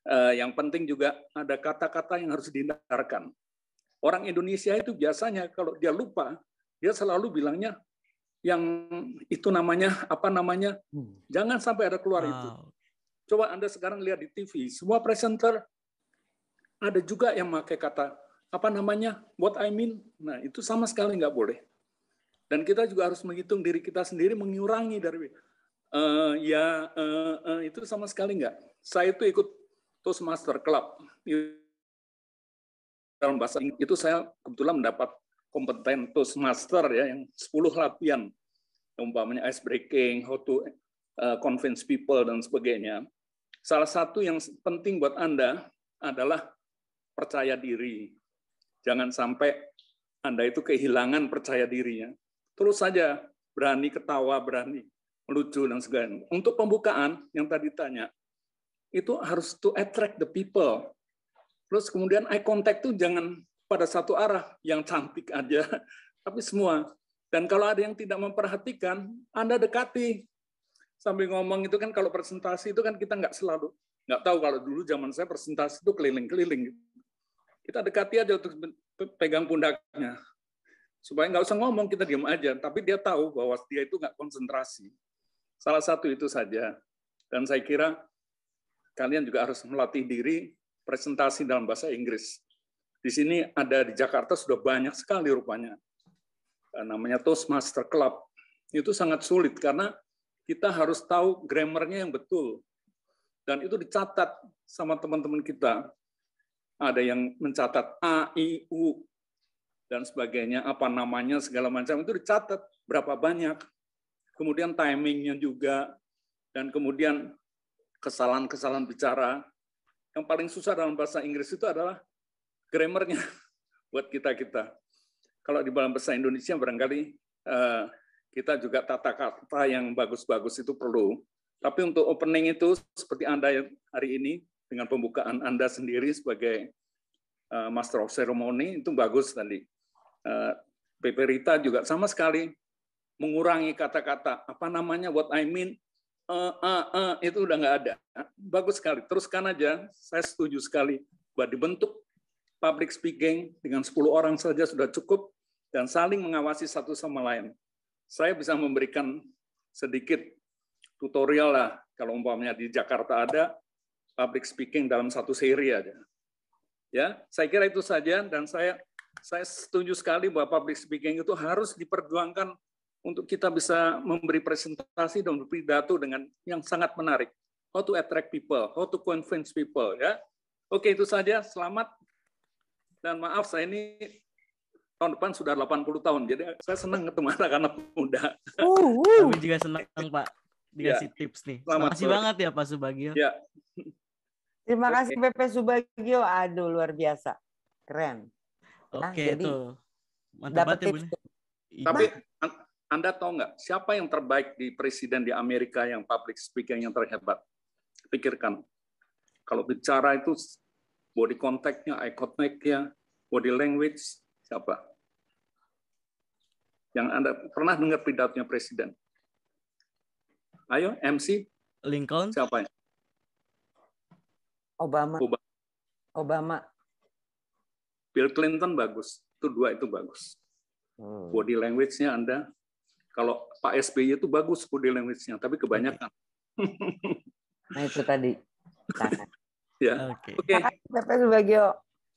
Uh, yang penting juga ada kata-kata yang harus dihindarkan. Orang Indonesia itu biasanya kalau dia lupa, dia selalu bilangnya yang itu namanya apa namanya, hmm. jangan sampai ada keluar wow. itu. Coba Anda sekarang lihat di TV, semua presenter ada juga yang pakai kata apa namanya, what I mean. Nah, itu sama sekali nggak boleh. Dan kita juga harus menghitung diri kita sendiri mengurangi dari uh, ya uh, uh, itu sama sekali nggak. Saya itu ikut Toastmaster Club dalam bahasa Inggris itu saya kebetulan mendapat kompeten Toastmaster ya yang 10 latihan umpamanya ice breaking, how to eh, convince people dan sebagainya. Salah satu yang penting buat Anda adalah percaya diri. Jangan sampai Anda itu kehilangan percaya dirinya. Terus saja berani ketawa, berani lucu dan segala. Untuk pembukaan yang tadi tanya, itu harus to attract the people. Terus kemudian eye contact tuh jangan pada satu arah yang cantik aja, tapi semua. Dan kalau ada yang tidak memperhatikan, Anda dekati. Sambil ngomong itu kan kalau presentasi itu kan kita nggak selalu. Nggak tahu kalau dulu zaman saya presentasi itu keliling-keliling. Gitu. Kita dekati aja untuk pegang pundaknya. Supaya nggak usah ngomong, kita diam aja. Tapi dia tahu bahwa dia itu nggak konsentrasi. Salah satu itu saja. Dan saya kira kalian juga harus melatih diri presentasi dalam bahasa Inggris. Di sini ada di Jakarta sudah banyak sekali rupanya. Eh, namanya Toastmaster Club. Itu sangat sulit karena kita harus tahu grammarnya yang betul. Dan itu dicatat sama teman-teman kita. Ada yang mencatat A, I, U, dan sebagainya, apa namanya, segala macam. Itu dicatat berapa banyak. Kemudian timingnya juga. Dan kemudian kesalahan-kesalahan bicara. Yang paling susah dalam bahasa Inggris itu adalah grammarnya buat kita-kita. Kalau di dalam bahasa Indonesia barangkali eh, kita juga tata kata yang bagus-bagus itu perlu. Tapi untuk opening itu seperti Anda hari ini dengan pembukaan Anda sendiri sebagai eh, Master of Ceremony itu bagus tadi. Eh, Pepe juga sama sekali mengurangi kata-kata apa namanya what I mean uh, uh, uh, itu udah nggak ada. Bagus sekali, teruskan aja. Saya setuju sekali buat dibentuk public speaking dengan 10 orang saja sudah cukup dan saling mengawasi satu sama lain. Saya bisa memberikan sedikit tutorial lah kalau umpamanya di Jakarta ada public speaking dalam satu seri aja. Ya, saya kira itu saja dan saya saya setuju sekali bahwa public speaking itu harus diperjuangkan untuk kita bisa memberi presentasi dan berpidato pidato dengan yang sangat menarik. How to attract people, how to convince people, ya. Oke, itu saja. Selamat dan maaf saya ini tahun depan sudah 80 tahun. Jadi saya senang ketemu anak-anak muda.
Uh, uh. Kami juga senang, Pak. Dikasih ya. tips nih. Selamat Terima kasih banget ya, Pak Subagio. Ya.
Terima kasih PP Subagio. Aduh, luar biasa. Keren. Nah, Oke, nah, itu. Mantap banget ya,
Tapi
nah. Anda tahu nggak siapa yang terbaik di presiden di Amerika yang public speaking yang terhebat? Pikirkan. Kalau bicara itu body contact-nya, eye contact-nya, body language, siapa? Yang Anda pernah dengar pidatonya presiden? Ayo, MC. Lincoln. Siapa? Ya?
Obama. Obama. Obama.
Bill Clinton bagus. Itu dua itu bagus. Hmm. Body language-nya Anda kalau Pak SBY itu bagus body language-nya, tapi kebanyakan.
Nah itu tadi. Nah. ya. Oke. Okay. Okay.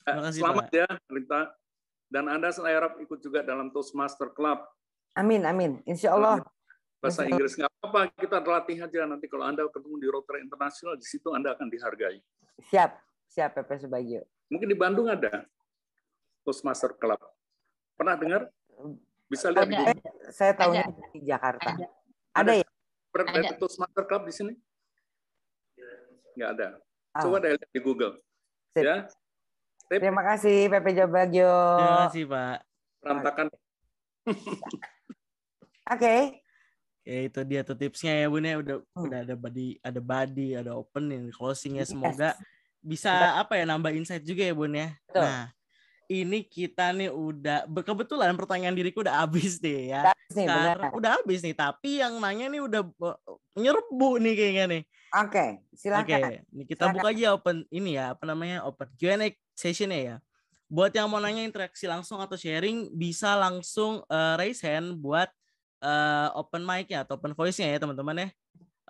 Eh, selamat ya, Rita. Dan Anda saya harap ikut juga dalam Toastmaster Club.
Amin, amin. Insya Allah. Bahasa Inggris
nggak apa-apa, kita latih aja nanti kalau Anda ketemu di Rotary Internasional, di situ Anda akan dihargai.
Siap, siap Pepe Subagio.
Mungkin di Bandung ada Toastmaster Club. Pernah dengar?
Hmm. Bisa lihat ada, di Google. Eh, saya tahunya ada, di Jakarta. Ada, ada, ya? ada ya? Perpetus Master Club di sini?
Nggak ada. Oh. Coba lihat di Google. Sip. Ya. Sip.
Terima kasih PP Jabagio. Terima kasih Pak. Perantakan. Oke. okay.
Ya itu dia tuh tipsnya ya Bun ya udah hmm. udah ada body ada body ada opening closingnya semoga yes. bisa apa ya nambah insight juga ya Bun ya. Betul. Nah, ini kita nih udah kebetulan pertanyaan diriku udah habis deh ya. Udah nih, Karena, udah habis nih, tapi yang nanya nih udah nyerbu
nih kayaknya nih. Oke, okay, silakan. Oke, okay, kita silakan. buka aja
open ini ya, apa namanya? open Q&A sessionnya ya. Buat yang mau nanya interaksi langsung atau sharing bisa langsung uh, raise hand buat uh, open mic ya atau open voice-nya ya, teman-teman ya.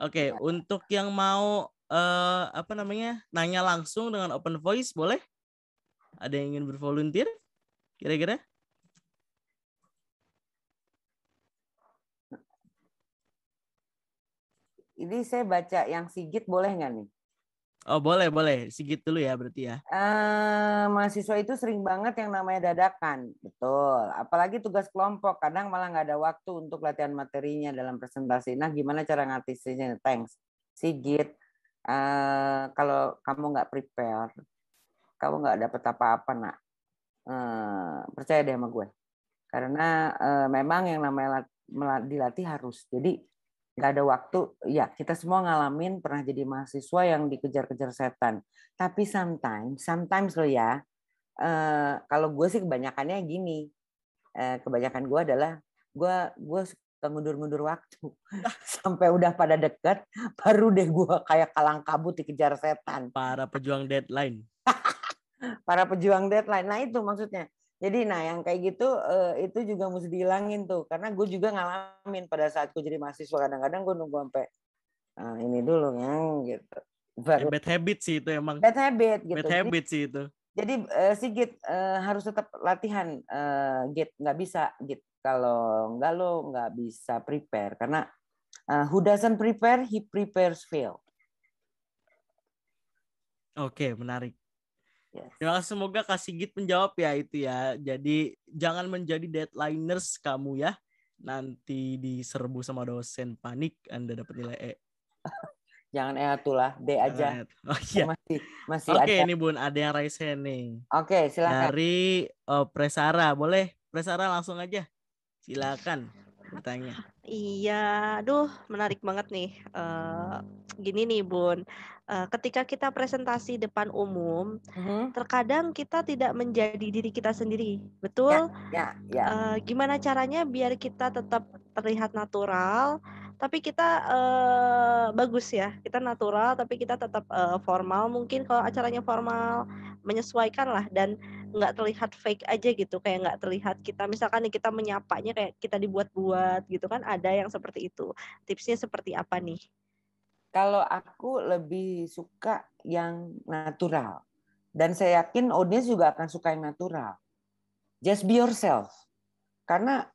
Oke, okay, untuk yang mau uh, apa namanya? nanya langsung dengan open voice boleh? Ada yang ingin bervoluntir? Kira-kira?
Ini saya baca yang Sigit boleh nggak nih?
Oh boleh boleh Sigit dulu ya berarti ya.
Uh, mahasiswa itu sering banget yang namanya dadakan, betul. Apalagi tugas kelompok kadang malah nggak ada waktu untuk latihan materinya dalam presentasi. Nah gimana cara ngatasinya? Thanks Sigit. Uh, eh, kalau kamu nggak prepare, kamu nggak dapat apa-apa nak hmm, percaya deh sama gue karena eh, memang yang namanya dilatih harus jadi nggak ada waktu ya kita semua ngalamin pernah jadi mahasiswa yang dikejar-kejar setan tapi sometimes sometimes lo ya eh, kalau gue sih kebanyakannya gini eh, kebanyakan gue adalah gue gue ngundur-ngundur waktu sampai udah pada dekat baru deh gue kayak kalang kabut dikejar setan
para pejuang deadline
para pejuang deadline. Nah itu maksudnya. Jadi nah yang kayak gitu uh, itu juga mesti dihilangin tuh karena gue juga ngalamin pada saat gue jadi mahasiswa kadang-kadang gue nunggu sampai nah, ini
dulu yang gitu. Baru. bad habit sih itu emang. Bad
habit gitu. Bad habit sih itu. Jadi uh, si Git uh, harus tetap latihan uh, Git nggak bisa Git kalau nggak lo nggak bisa prepare karena uh, who doesn't prepare he prepares fail.
Oke menarik Terima ya, kasih semoga kasih git menjawab ya itu ya. Jadi jangan menjadi deadlineers kamu ya. Nanti diserbu sama dosen panik Anda dapat nilai E.
jangan E lah, D aja. E oh, iya. Masih masih Oke, okay,
ini Bun, ada yang raise hand nih. Oke, okay, silakan. Dari uh, Presara, boleh? Presara langsung aja. Silakan bertanya.
Iya, aduh menarik banget nih. Uh, gini nih Bun, uh, ketika kita presentasi depan umum, mm-hmm. terkadang kita tidak menjadi diri kita sendiri, ya, betul? Ya, ya, ya. Uh, gimana caranya biar kita tetap terlihat natural, tapi kita uh, bagus ya kita natural tapi kita tetap uh, formal mungkin kalau acaranya formal menyesuaikan lah dan nggak terlihat fake aja gitu kayak nggak terlihat kita misalkan kita menyapanya kayak kita dibuat-buat gitu kan ada yang seperti itu tipsnya seperti apa nih
kalau aku lebih suka yang natural dan saya yakin audiens juga akan suka yang natural just be yourself karena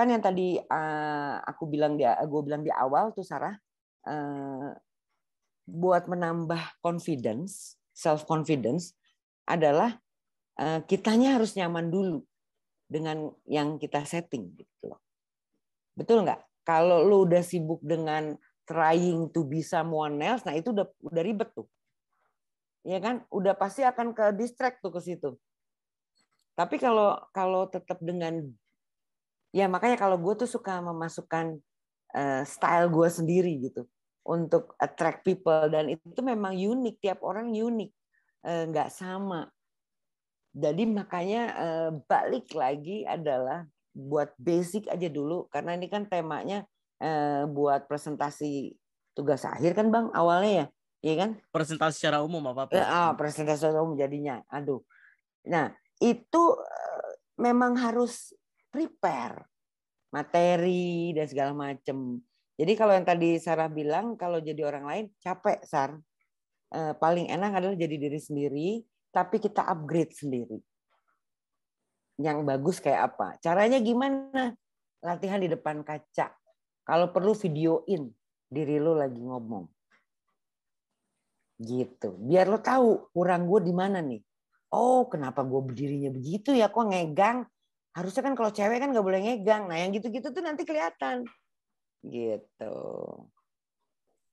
kan yang tadi uh, aku bilang dia eh, gue bilang di awal tuh Sarah uh, buat menambah confidence self confidence adalah uh, kitanya harus nyaman dulu dengan yang kita setting gitu loh betul nggak kalau lo udah sibuk dengan trying to be someone else nah itu udah udah ribet tuh ya kan udah pasti akan ke distract tuh ke situ tapi kalau kalau tetap dengan ya makanya kalau gue tuh suka memasukkan uh, style gue sendiri gitu untuk attract people dan itu memang unik tiap orang unik eh, nggak uh, sama jadi makanya uh, balik lagi adalah buat basic aja dulu karena ini kan temanya uh, buat presentasi tugas akhir kan bang awalnya ya Iya kan? Presentasi secara umum apa? apa? Ah, presentasi secara umum jadinya. Aduh. Nah, itu memang harus prepare materi dan segala macem. Jadi kalau yang tadi Sarah bilang kalau jadi orang lain capek Sar. E, paling enak adalah jadi diri sendiri tapi kita upgrade sendiri. Yang bagus kayak apa? Caranya gimana? Latihan di depan kaca. Kalau perlu videoin diri lo lagi ngomong. Gitu. Biar lo tahu kurang gue di mana nih. Oh, kenapa gue berdirinya begitu ya? Kok ngegang? harusnya kan kalau cewek kan nggak boleh ngegang. Nah yang gitu-gitu tuh nanti kelihatan. Gitu.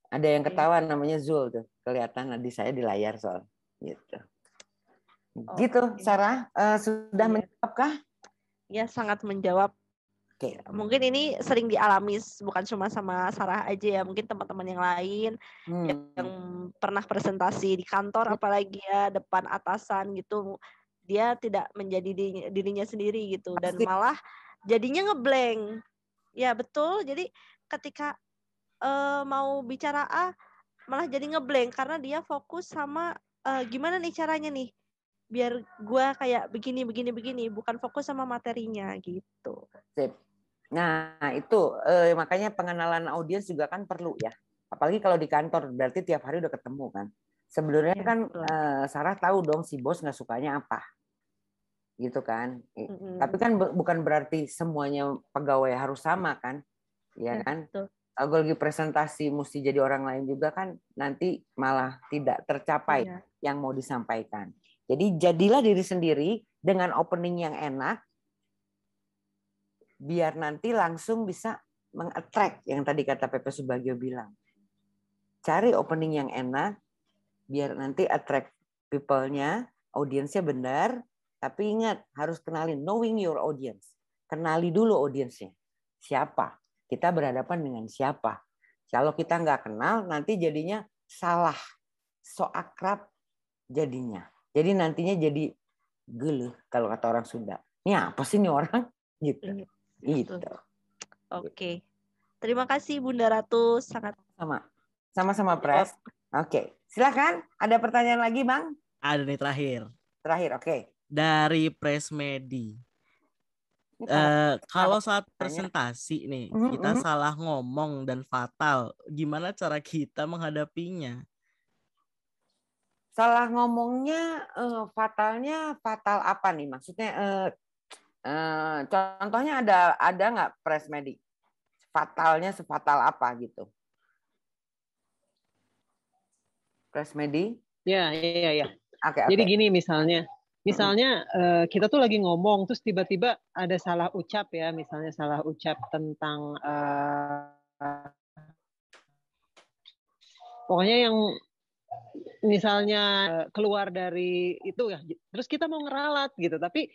Ada yang iya. ketawa namanya Zul tuh. Kelihatan di saya di layar soal. Gitu. Oh, gitu, okay. Sarah. Uh, sudah ya. menjawabkah?
Ya, sangat menjawab. Okay. Mungkin ini sering dialami bukan cuma sama Sarah aja ya, mungkin teman-teman yang lain hmm. yang pernah presentasi di kantor iya. apalagi ya depan atasan gitu dia tidak menjadi dirinya sendiri gitu dan malah jadinya ngeblank ya betul jadi ketika uh, mau bicara A malah jadi ngeblank karena dia fokus sama uh, gimana nih caranya nih biar gue kayak begini begini begini bukan fokus sama materinya
gitu. Sip. Nah itu uh, makanya pengenalan audiens juga kan perlu ya. Apalagi kalau di kantor berarti tiap hari udah ketemu kan. Sebenarnya ya, kan uh, Sarah tahu dong si bos nggak sukanya apa, gitu kan. Mm-hmm. Tapi kan bukan berarti semuanya pegawai harus sama kan, ya, kan. Betul. Eh, lagi presentasi mesti jadi orang lain juga kan nanti malah tidak tercapai ya. yang mau disampaikan. Jadi jadilah diri sendiri dengan opening yang enak, biar nanti langsung bisa mengattract yang tadi kata Pepe Subagio bilang. Cari opening yang enak, biar nanti attract people-nya, audiensnya benar, tapi ingat harus kenalin knowing your audience. Kenali dulu audiensnya. Siapa? Kita berhadapan dengan siapa? Kalau kita nggak kenal, nanti jadinya salah. So akrab jadinya. Jadi nantinya jadi geluh kalau kata orang Sunda. Ini apa sih ini orang? Gitu. Iya,
gitu. Oke. Okay. Terima kasih Bunda Ratu sangat sama.
Sama-sama Pres. Iya. Oke. Okay.
Silahkan, ada pertanyaan lagi Bang?
Ada nih terakhir. Terakhir, oke. Okay.
Dari Presmedi. Uh, eh, kalau saat presentasi nih mhm, kita mhm. salah ngomong dan fatal, gimana cara kita
menghadapinya? Salah ngomongnya uh, fatalnya fatal apa nih? Maksudnya uh, uh, contohnya ada ada nggak press presmedi? Fatalnya sefatal apa gitu?
Resmedi? Ya, ya ya. Okay, okay. Jadi gini misalnya, misalnya uh, kita tuh lagi ngomong terus tiba-tiba ada salah ucap ya, misalnya salah ucap tentang uh, pokoknya yang misalnya keluar dari itu ya, terus kita mau ngeralat gitu, tapi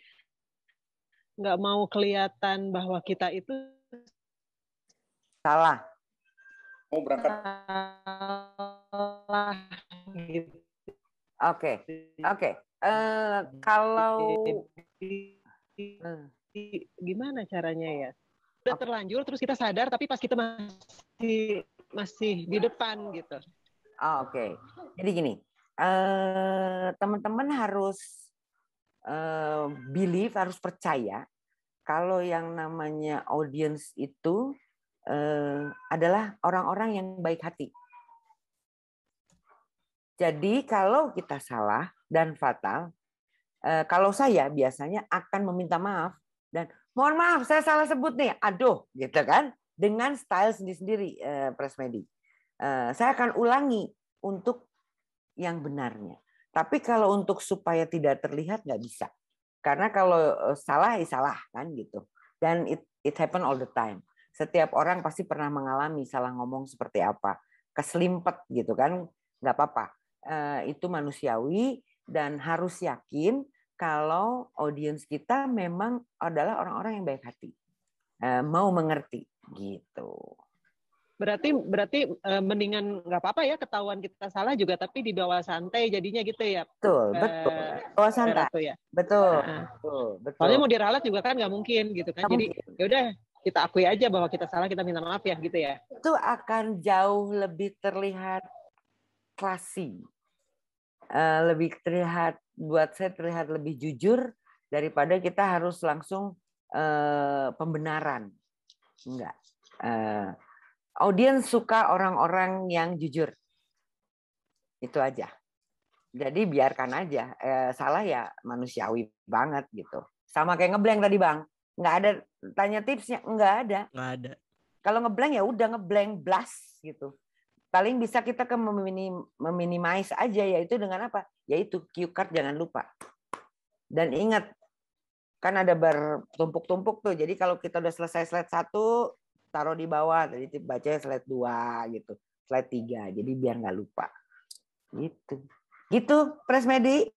nggak mau kelihatan bahwa kita itu
salah mau berangkat
Oke, okay. oke. Okay. Uh, eh, kalau uh. gimana caranya ya? Udah terlanjur, terus kita sadar, tapi pas kita masih masih di depan gitu.
Oh, oke, okay. jadi gini, uh, teman-teman harus uh, believe, harus percaya kalau yang namanya audience itu Eh, adalah orang-orang yang baik hati. Jadi kalau kita salah dan fatal, eh, kalau saya biasanya akan meminta maaf dan mohon maaf saya salah sebut nih, aduh gitu kan, dengan style sendiri-sendiri eh, Press Medi. Saya akan ulangi untuk yang benarnya. Tapi kalau untuk supaya tidak terlihat nggak bisa, karena kalau salah ya salah kan gitu. Dan it, it happen all the time setiap orang pasti pernah mengalami salah ngomong seperti apa, keselimpet gitu kan, nggak apa-apa. Eh, itu manusiawi dan harus yakin kalau audiens kita memang adalah orang-orang yang baik hati, eh, mau mengerti gitu.
Berarti berarti eh, mendingan nggak apa-apa ya ketahuan kita salah juga tapi di bawah santai jadinya gitu ya. Betul, betul. Bawah santai. Ya. Betul,
betul, betul. Soalnya mau
diralat juga kan nggak mungkin gitu kan. Jadi yaudah kita akui aja bahwa kita salah, kita minta maaf ya gitu ya. Itu akan jauh lebih
terlihat klasi. Eh, lebih terlihat buat saya terlihat lebih jujur daripada kita harus langsung eh, pembenaran. Enggak. Eh, audiens suka orang-orang yang jujur. Itu aja. Jadi biarkan aja. salah ya manusiawi banget gitu. Sama kayak ngeblank tadi, Bang nggak ada tanya tipsnya nggak ada nggak ada kalau ngeblank ya udah ngeblank blast gitu paling bisa kita ke meminim, meminimais aja itu dengan apa yaitu cue card jangan lupa dan ingat kan ada bertumpuk-tumpuk tuh jadi kalau kita udah selesai slide satu taruh di bawah jadi baca slide dua gitu slide tiga jadi biar nggak lupa gitu gitu press Presmedi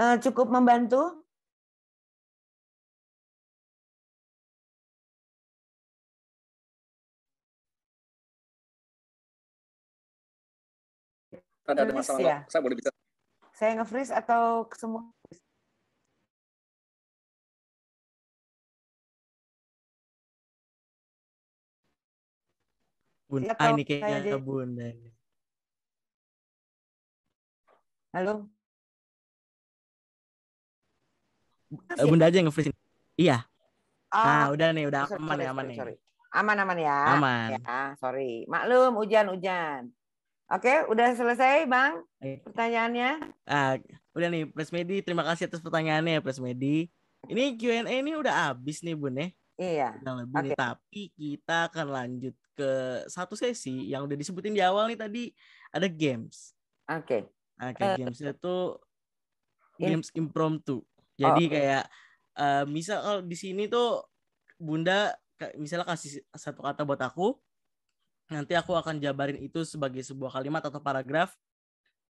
eh,
cukup membantu Ada, ada masalah, ya? Saya boleh bicara. Saya nge-freeze atau semua Bunda, ya, ah, ini kayaknya ke Bunda. Eh. Halo. Eh, Bunda aja yang nge-freeze. Iya. ah
nah, udah nih, udah aman ya, sorry, ya, aman sorry, nih. Aman aman ya. Aman. Ya, sorry. Maklum hujan-hujan. Oke, udah selesai Bang iya. pertanyaannya?
Uh, udah nih, Presmedi. Terima kasih atas pertanyaannya ya, Presmedi. Ini Q&A ini udah habis nih, Bun ya. Iya. lebih okay. nih, tapi kita akan lanjut ke satu sesi yang udah disebutin di awal nih tadi ada games. Oke. Okay. Oke, okay, eh, uh, games itu games impromptu. Oh, Jadi oh. kayak uh, misal kalau di sini tuh Bunda misalnya kasih satu kata buat aku, nanti aku akan jabarin itu sebagai sebuah kalimat atau paragraf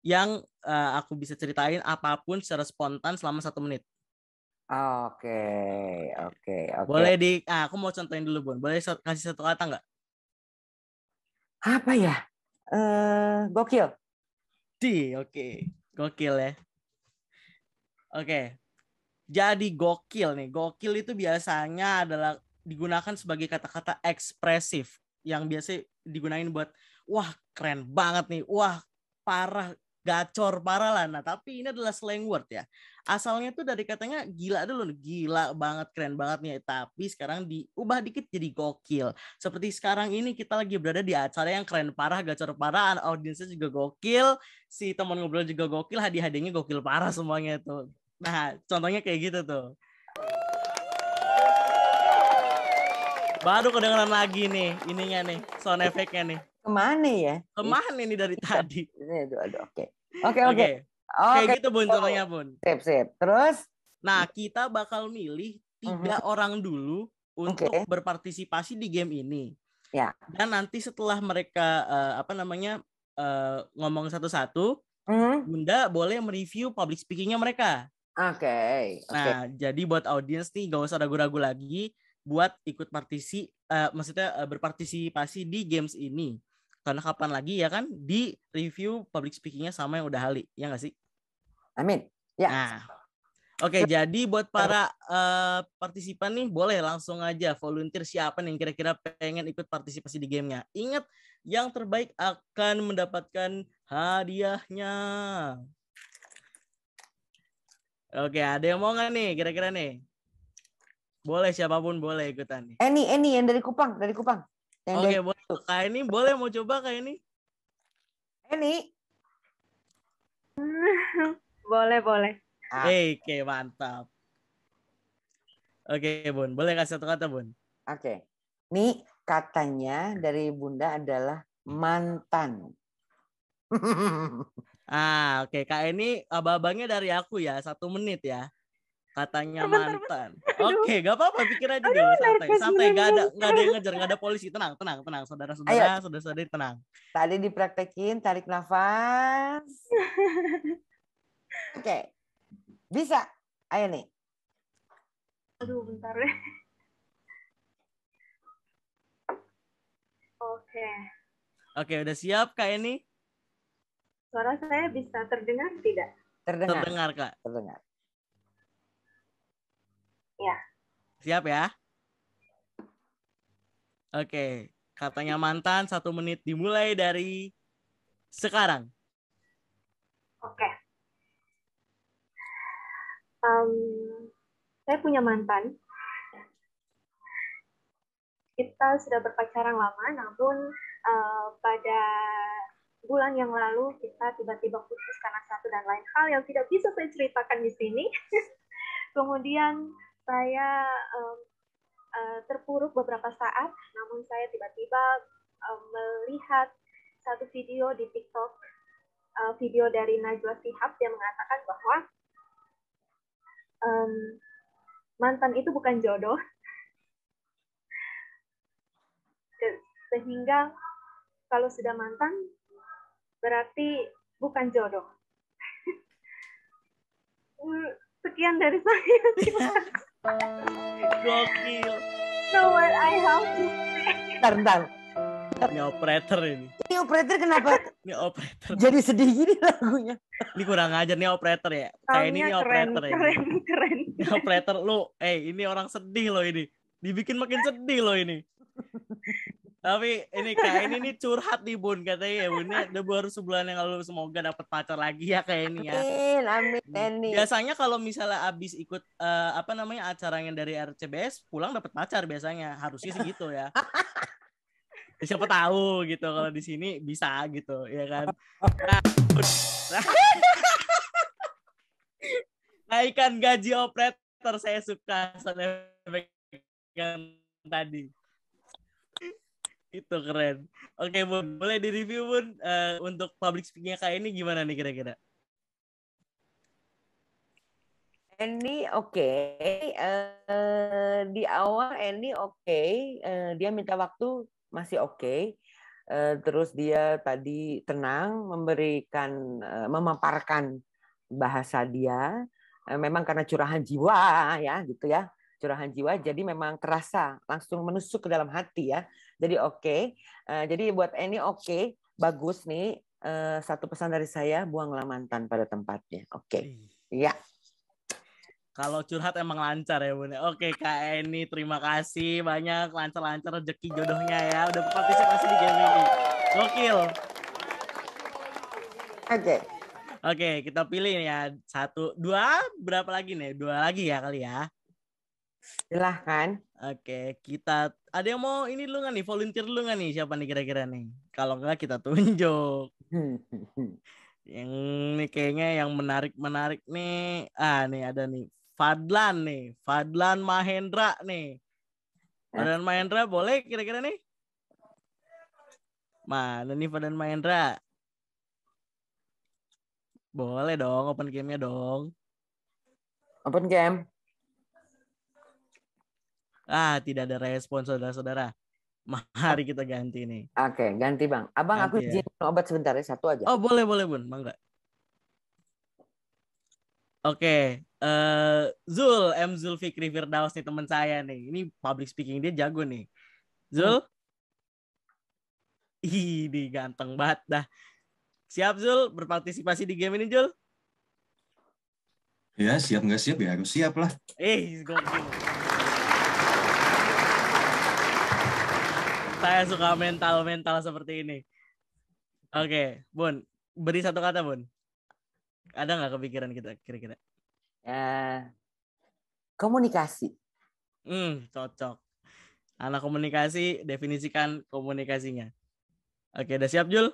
yang uh, aku bisa ceritain apapun secara spontan selama satu menit. Oke,
oke, oke. Boleh di,
ah, aku mau contohin dulu Bun. Boleh kasih satu kata nggak?
Apa ya? Eh, uh,
gokil. Di, oke, okay. gokil ya. Oke, okay. jadi gokil nih. Gokil itu biasanya adalah digunakan sebagai kata-kata ekspresif yang biasa digunain buat wah keren banget nih, wah parah gacor parah lah. Nah, tapi ini adalah slang word ya. Asalnya tuh dari katanya gila dulu, gila banget, keren banget nih. Tapi sekarang diubah dikit jadi gokil. Seperti sekarang ini kita lagi berada di acara yang keren parah, gacor parah, audiensnya juga gokil, si teman ngobrol juga gokil, hadiah-hadiahnya gokil parah semuanya tuh. Nah, contohnya kayak gitu tuh. Baru kedengeran lagi nih ininya nih sound efeknya nih.
Kemana ya? Kemana
ini dari iya. tadi? Ini iya, aduh aduh oke. Oke oke. Oke gitu bun oh. contohnya bun. Sip sip. Terus nah kita bakal milih tiga uh-huh. orang dulu untuk okay. berpartisipasi di game ini. Ya. Dan nanti setelah mereka uh, apa namanya uh, ngomong satu-satu, uh-huh. Bunda boleh mereview public speakingnya mereka.
Oke. Okay. Okay. Nah
jadi buat audiens nih gak usah ragu-ragu lagi buat ikut partisi uh, maksudnya uh, berpartisipasi di games ini karena kapan lagi ya kan di review public speakingnya sama yang udah hali ya nggak sih amin ya nah. Oke, okay, jadi buat para uh, partisipan nih boleh langsung aja volunteer siapa nih yang kira-kira pengen ikut partisipasi di gamenya. Ingat, yang terbaik akan mendapatkan hadiahnya. Oke, ada yang mau nggak nih kira-kira nih? Boleh siapapun boleh ikutan nih.
Eni, eh, Eni eh, yang dari Kupang, dari Kupang. Oke, okay,
boleh. Kak ini boleh mau coba Kak ini?
Eni. Eh, boleh, boleh.
Ah. Oke, okay, mantap. Oke, okay, Bun. Boleh kasih satu kata, Bun?
Oke. Okay. Ini katanya dari Bunda adalah mantan.
ah, oke. Okay. Kak ini abang-abangnya dari aku ya. Satu menit ya katanya mantan. Oke, okay, gak apa-apa pikir aja dulu santai. Santai gak ada gak ada yang ngejar, gak ada polisi. Tenang, tenang, tenang. Saudara-saudara, saudara-saudari tenang.
Tadi dipraktekin tarik nafas. Oke. Bisa. Ayo nih.
Aduh, bentar deh. Ya. Oke.
Oke, udah siap Kak ini?
Suara saya bisa terdengar tidak?
Terdengar. Terdengar, Kak. Terdengar. Ya. Siap ya? Oke, katanya mantan satu menit dimulai dari sekarang. Oke.
Um, saya punya mantan. Kita sudah berpacaran lama, namun uh, pada bulan yang lalu kita tiba-tiba putus karena satu dan lain hal yang tidak bisa saya ceritakan di sini. Kemudian saya um, uh, terpuruk beberapa saat, namun saya tiba-tiba um, melihat satu video di TikTok, uh, video dari Najwa Sihab yang mengatakan bahwa um, mantan itu bukan jodoh, sehingga kalau sudah mantan berarti bukan jodoh. Sekian dari saya.
Gokil. So what I have
to say. Ntar, ntar.
Ini operator ini.
Ini operator kenapa?
ini operator.
Jadi sedih
gini lagunya.
Ini kurang ajar nih operator ya. Kayak ini, ini operator keren, ya. Keren, keren. Ini operator lu, eh ini orang sedih loh ini. Dibikin makin sedih loh ini. Tapi ini kayak ini nih curhat nih Bun katanya ya Bun ya udah baru sebulan yang lalu semoga dapat pacar lagi ya kayak ini ya. Amin
amin Eni. Hmm.
Biasanya kalau misalnya abis ikut uh, apa namanya acara yang dari RCBS pulang dapat pacar biasanya harusnya sih gitu ya. Siapa tahu gitu kalau di sini bisa gitu ya kan. naikkan gaji operator saya suka soal tadi itu keren. Oke, Boleh di-review, Uh, untuk public speaking-nya kayak ini gimana nih kira-kira?
Andy oke. Okay. Uh, eh, di awal Andy oke. Okay. Uh, eh, dia minta waktu masih oke. Okay. Uh, terus dia tadi tenang memberikan uh, memaparkan bahasa dia. Uh, memang karena curahan jiwa ya gitu ya. Curahan jiwa jadi memang kerasa langsung menusuk ke dalam hati ya. Jadi oke. Okay. Uh, eh, jadi buat Eni oke, okay, bagus nih. Uh, satu pesan dari saya, buanglah mantan pada tempatnya. Oke. Okay. Iya.
Kalau curhat emang lancar ya Bunda. Ya? Oke Kak Eni, terima kasih banyak lancar-lancar rezeki jodohnya ya. Udah berpartisipasi di game ini. Gokil. Oke. Okay. Oke, okay, kita pilih ya. Satu, dua, berapa lagi nih? Dua lagi ya kali ya. Silahkan. Oke, kita ada yang mau ini lu nggak nih volunteer lu nggak nih siapa nih kira-kira nih? Kalau nggak kita tunjuk. yang nih kayaknya yang menarik menarik nih. Ah nih ada nih Fadlan nih, Fadlan Mahendra nih. Fadlan Mahendra boleh kira-kira nih? Mana nih Fadlan Mahendra? Boleh dong, open game-nya dong. Open game? Ah, tidak ada respon saudara-saudara. Mari kita ganti nih. Oke, ganti Bang. Abang ganti, aku izin ya. obat sebentar ya, satu aja. Oh, boleh boleh Bun, bangga. Oke, okay. uh, eh, Zul M Fikri Firdaus nih teman saya nih. Ini public speaking dia jago nih. Zul? Hmm. Ih, ganteng banget dah. Siap Zul berpartisipasi di game ini Zul?
Ya, siap nggak siap ya harus siap lah.
Eh, gokil. saya suka mental-mental seperti ini. Oke, okay, Bun, beri satu kata, Bun. Ada nggak kepikiran kita kira-kira? ya
komunikasi.
Hmm, cocok. Anak komunikasi, definisikan komunikasinya. Oke, udah siap, Jul?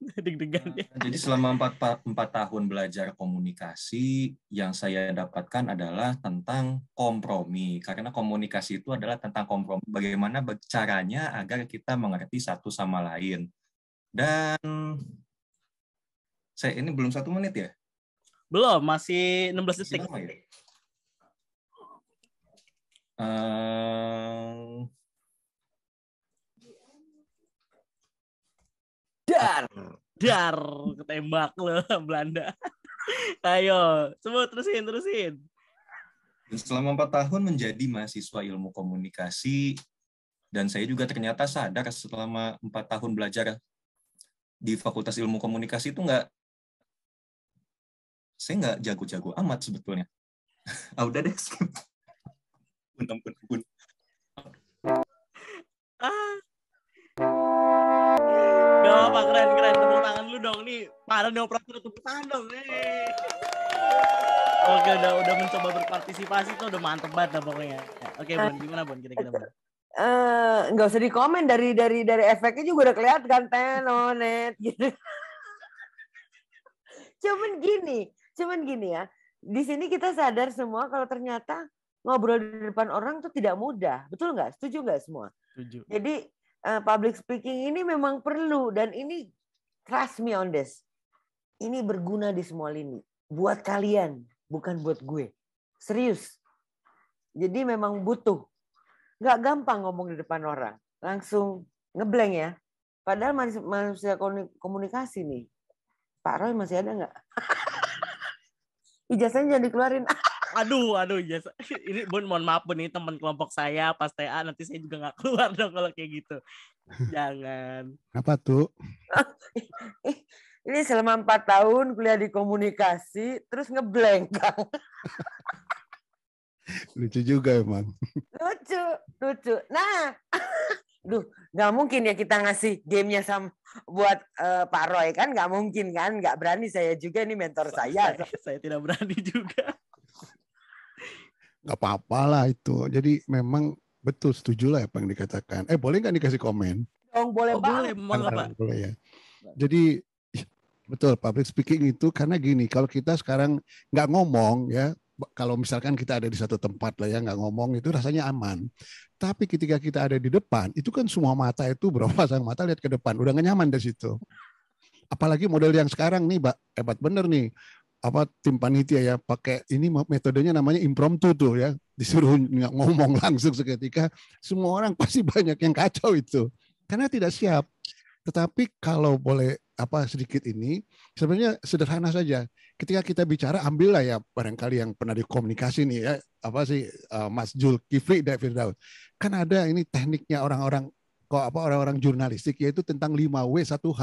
deg nah, Jadi selama empat, empat tahun
belajar komunikasi, yang saya dapatkan adalah tentang kompromi. Karena komunikasi itu adalah tentang kompromi. Bagaimana caranya agar kita mengerti satu sama lain. Dan saya ini belum satu menit ya?
Belum, masih 16 detik. Masih lama ya? Dar. Hmm. Dar ketembak lo Belanda.
Ayo, semua terusin, terusin. Selama empat tahun menjadi mahasiswa ilmu komunikasi, dan saya juga ternyata sadar selama empat tahun belajar di Fakultas Ilmu Komunikasi itu nggak, saya nggak jago-jago amat sebetulnya. ah, udah deh, skip. Ah.
Sumpah keren keren tepuk tangan lu dong nih. para ada operator tepuk tangan dong. Hey. Oke udah udah mencoba berpartisipasi tuh udah mantep banget lah pokoknya. Oke Bon gimana Bon kira-kira Bon?
Eh, nggak uh, usah dikomen dari dari dari efeknya juga udah kelihatan kan, tenonet gitu. cuman gini, cuman gini ya. Di sini kita sadar semua kalau ternyata ngobrol di depan orang tuh tidak mudah, betul nggak? Setuju nggak semua? Setuju. Jadi Eh, public speaking ini memang perlu dan ini trust me on this. Ini berguna di semua lini. Buat kalian, bukan buat gue. Serius. Jadi memang butuh. Gak gampang ngomong di depan orang. Langsung ngeblank ya. Padahal manusia komunikasi nih. Pak Roy masih ada nggak? Ijazahnya jangan dikeluarin.
aduh aduh yes. ini bun mohon maaf bun ini teman kelompok saya pas TA nanti saya juga nggak keluar dong kalau kayak gitu jangan
apa tuh eh, ini selama empat tahun kuliah di komunikasi terus ngeblank
lucu juga emang
lucu lucu nah duh nggak mungkin ya kita ngasih gamenya sama buat uh, Pak Roy kan nggak mungkin kan nggak berani saya juga ini mentor saya saya, saya tidak berani juga
nggak apa-apa lah itu. Jadi memang betul setuju lah apa yang dikatakan. Eh boleh nggak dikasih komen?
Oh boleh oh, boleh, boleh, boleh
ya. Jadi betul public speaking itu karena gini kalau kita sekarang nggak ngomong ya kalau misalkan kita ada di satu tempat lah ya nggak ngomong itu rasanya aman. Tapi ketika kita ada di depan itu kan semua mata itu berapa sang mata lihat ke depan udah gak nyaman dari situ. Apalagi model yang sekarang nih hebat bener nih apa tim panitia ya pakai ini metodenya namanya impromptu tuh ya disuruh ngomong langsung seketika semua orang pasti banyak yang kacau itu karena tidak siap tetapi kalau boleh apa sedikit ini sebenarnya sederhana saja ketika kita bicara ambillah ya barangkali yang pernah dikomunikasi nih ya apa sih eh, Mas Jul Kifli David Daud kan ada ini tekniknya orang-orang kok apa orang-orang jurnalistik yaitu tentang 5W 1H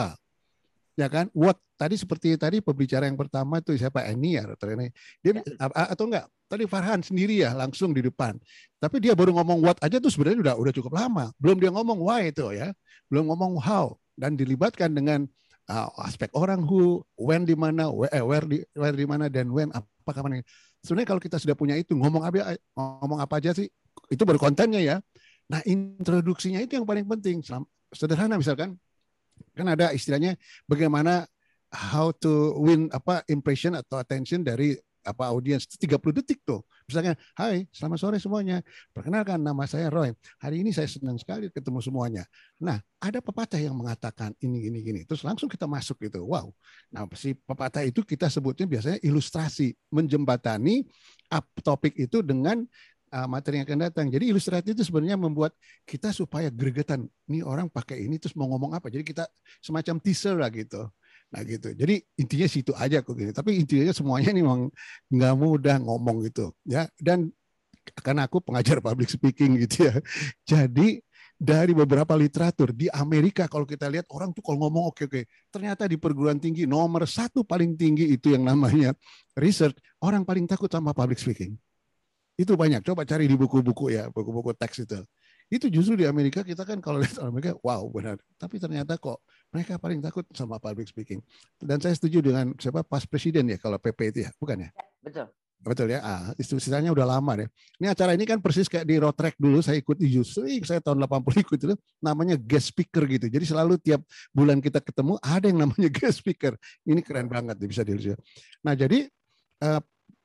ya kan what tadi seperti tadi pembicara yang pertama itu siapa Eni ya dokter dia atau enggak tadi Farhan sendiri ya langsung di depan tapi dia baru ngomong what aja tuh sebenarnya udah udah cukup lama belum dia ngomong why itu ya belum ngomong how dan dilibatkan dengan uh, aspek orang who when di mana where, eh, where di where di mana dan when apa kapan sebenarnya kalau kita sudah punya itu ngomong apa ngomong apa aja sih itu baru kontennya ya nah introduksinya itu yang paling penting sederhana misalkan kan ada istilahnya bagaimana how to win apa impression atau attention dari apa audiens itu 30 detik tuh. Misalnya, "Hai, selamat sore semuanya. Perkenalkan nama saya Roy. Hari ini saya senang sekali ketemu semuanya." Nah, ada pepatah yang mengatakan ini gini gini. Terus langsung kita masuk gitu. Wow. Nah, si pepatah itu kita sebutnya biasanya ilustrasi, menjembatani topik itu dengan uh, materi yang akan datang. Jadi ilustrasi itu sebenarnya membuat kita supaya gregetan. Ini orang pakai ini terus mau ngomong apa. Jadi kita semacam teaser lah gitu. Nah gitu. Jadi intinya situ aja kok gini. Gitu. Tapi intinya semuanya ini memang nggak mudah ngomong gitu. Ya dan karena aku pengajar public speaking gitu ya. Jadi dari beberapa literatur di Amerika kalau kita lihat orang tuh kalau ngomong oke okay, oke okay, ternyata di perguruan tinggi nomor satu paling tinggi itu yang namanya research orang paling takut sama public speaking itu banyak. Coba cari di buku-buku ya, buku-buku teks itu. Itu justru di Amerika kita kan kalau lihat orang Amerika, wow benar. Tapi ternyata kok mereka paling takut sama public speaking. Dan saya setuju dengan siapa pas presiden ya kalau PP itu ya, bukan ya? ya? Betul. Betul ya, ah, istilahnya udah lama deh. Ini acara ini kan persis kayak di road track dulu saya ikut justru saya tahun 80 ikut itu namanya guest speaker gitu. Jadi selalu tiap bulan kita ketemu ada yang namanya guest speaker. Ini keren banget bisa dilihat. Nah jadi eh,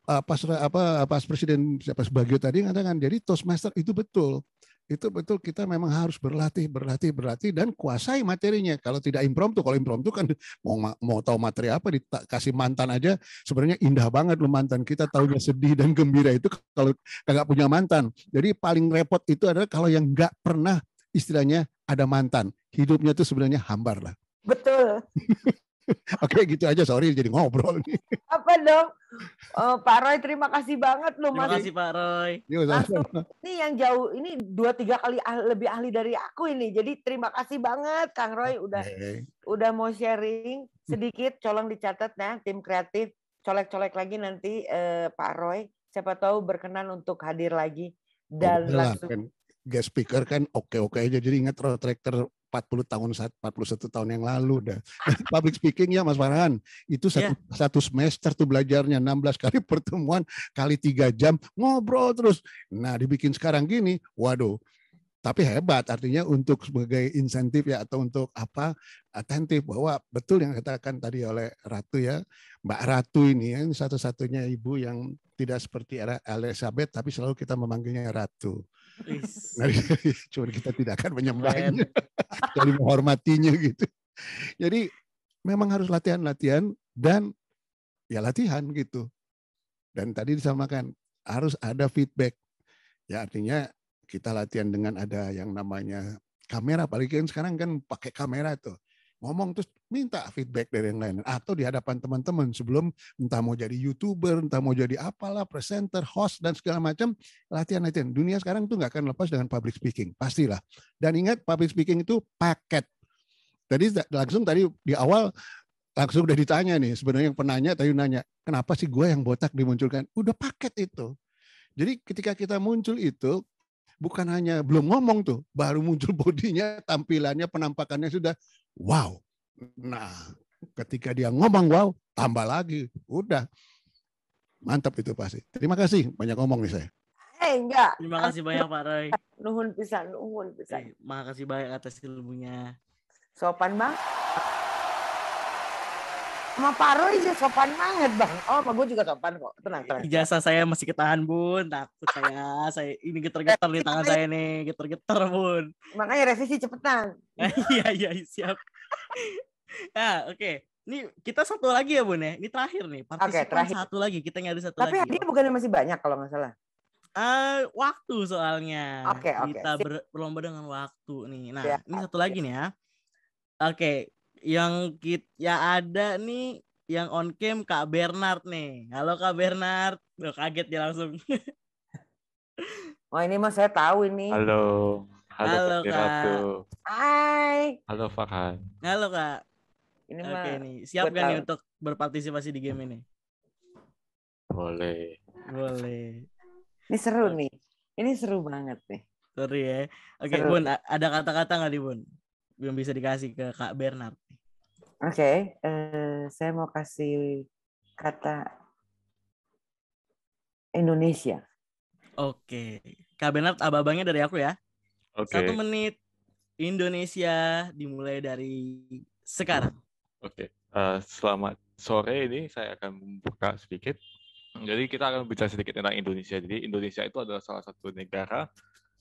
uh, pas apa pas presiden siapa sebagai tadi mengatakan jadi toastmaster itu betul itu betul kita memang harus berlatih berlatih berlatih dan kuasai materinya kalau tidak impromptu kalau impromptu kan mau mau tahu materi apa dikasih mantan aja sebenarnya indah banget lu mantan kita tahunya sedih dan gembira itu kalau kagak punya mantan jadi paling repot itu adalah kalau yang nggak pernah istilahnya ada mantan hidupnya itu sebenarnya hambar lah
betul
Oke, gitu aja. Sorry, jadi ngobrol nih.
Apa dong? Uh, Pak Roy, terima kasih banget loh Mas. Terima kasih Pak Roy. Iya, ini yang jauh, ini dua tiga kali ah, lebih ahli dari aku ini. Jadi terima kasih banget Kang Roy udah okay. udah mau sharing sedikit. Colong dicatat nah, tim kreatif colek-colek lagi nanti eh, Pak Roy. Siapa tahu berkenan untuk hadir lagi dan oh, langsung. Kan
guest speaker kan oke-oke aja. Jadi ingat Road Tractor 40 tahun 41 tahun yang lalu dah. Ah. Public speaking ya Mas Farhan, itu satu, yeah. satu semester tuh belajarnya 16 kali pertemuan kali tiga jam ngobrol terus. Nah, dibikin sekarang gini, waduh. Tapi hebat artinya untuk sebagai insentif ya atau untuk apa atentif bahwa betul yang katakan tadi oleh Ratu ya Mbak Ratu ini ya, satu-satunya ibu yang tidak seperti era Elizabeth tapi selalu kita memanggilnya Ratu. Cuma kita tidak akan menyembahnya, jadi menghormatinya gitu. Jadi memang harus latihan-latihan dan ya latihan gitu. Dan tadi disamakan harus ada feedback. Ya artinya kita latihan dengan ada yang namanya kamera. Paling kan sekarang kan pakai kamera tuh. Ngomong terus minta feedback dari yang lain atau di hadapan teman-teman sebelum entah mau jadi youtuber entah mau jadi apalah presenter host dan segala macam latihan latihan dunia sekarang itu nggak akan lepas dengan public speaking pastilah dan ingat public speaking itu paket tadi langsung tadi di awal langsung udah ditanya nih sebenarnya yang penanya tadi nanya kenapa sih gue yang botak dimunculkan udah paket itu jadi ketika kita muncul itu bukan hanya belum ngomong tuh baru muncul bodinya tampilannya penampakannya sudah wow Nah, ketika dia ngomong wow, tambah lagi. Udah. Mantap itu pasti. Terima kasih banyak ngomong nih saya.
Eh, enggak. Terima kasih banyak Pak Roy.
Nuhun bisa nuhun pisan. Eh,
makasih banyak atas ilmunya.
Sopan bang. Sama Pak Roy aja sopan banget bang. Oh, sama gue juga sopan kok. Tenang, tenang.
jasa saya masih ketahan bun. Takut saya. saya ini geter-geter di tangan saya nih. Geter-geter bun.
Makanya revisi cepetan.
Iya, iya, siap ya oke okay. Ini kita satu lagi ya Bun ya. Ini terakhir nih. Partisipan okay, terakhir. satu lagi. Kita nyari satu Tapi lagi. Tapi
dia bukan masih banyak kalau nggak salah.
Uh, waktu soalnya. okay, Okay. Kita ber berlomba dengan waktu nih. Nah ya, ini satu lagi nih ya. Oke. Okay. Yang kita ya ada nih yang on cam Kak Bernard nih. Halo Kak Bernard. Duh, kaget dia langsung.
Wah oh, ini mah saya tahu ini.
Halo. Halo, Halo Kak. Kak.
Hai.
Halo Farhan.
Halo Kak. Ini Oke mah nih, siap kan nih
untuk berpartisipasi di game ini?
Boleh.
Boleh. Ini seru nih. Ini seru banget nih. sorry ya. Oke, seru. Bun, ada kata-kata nggak nih, Bun? Yang bisa dikasih ke
Kak Bernard. Oke, okay, uh, eh, saya mau kasih kata Indonesia.
Oke. Okay. Kak Bernard, abangnya dari aku ya. Oke. Okay. Satu menit Indonesia dimulai dari sekarang.
Oke, okay. uh, eh, selamat sore ini saya akan membuka sedikit. Jadi kita akan bicara sedikit tentang Indonesia. Jadi Indonesia itu adalah salah satu negara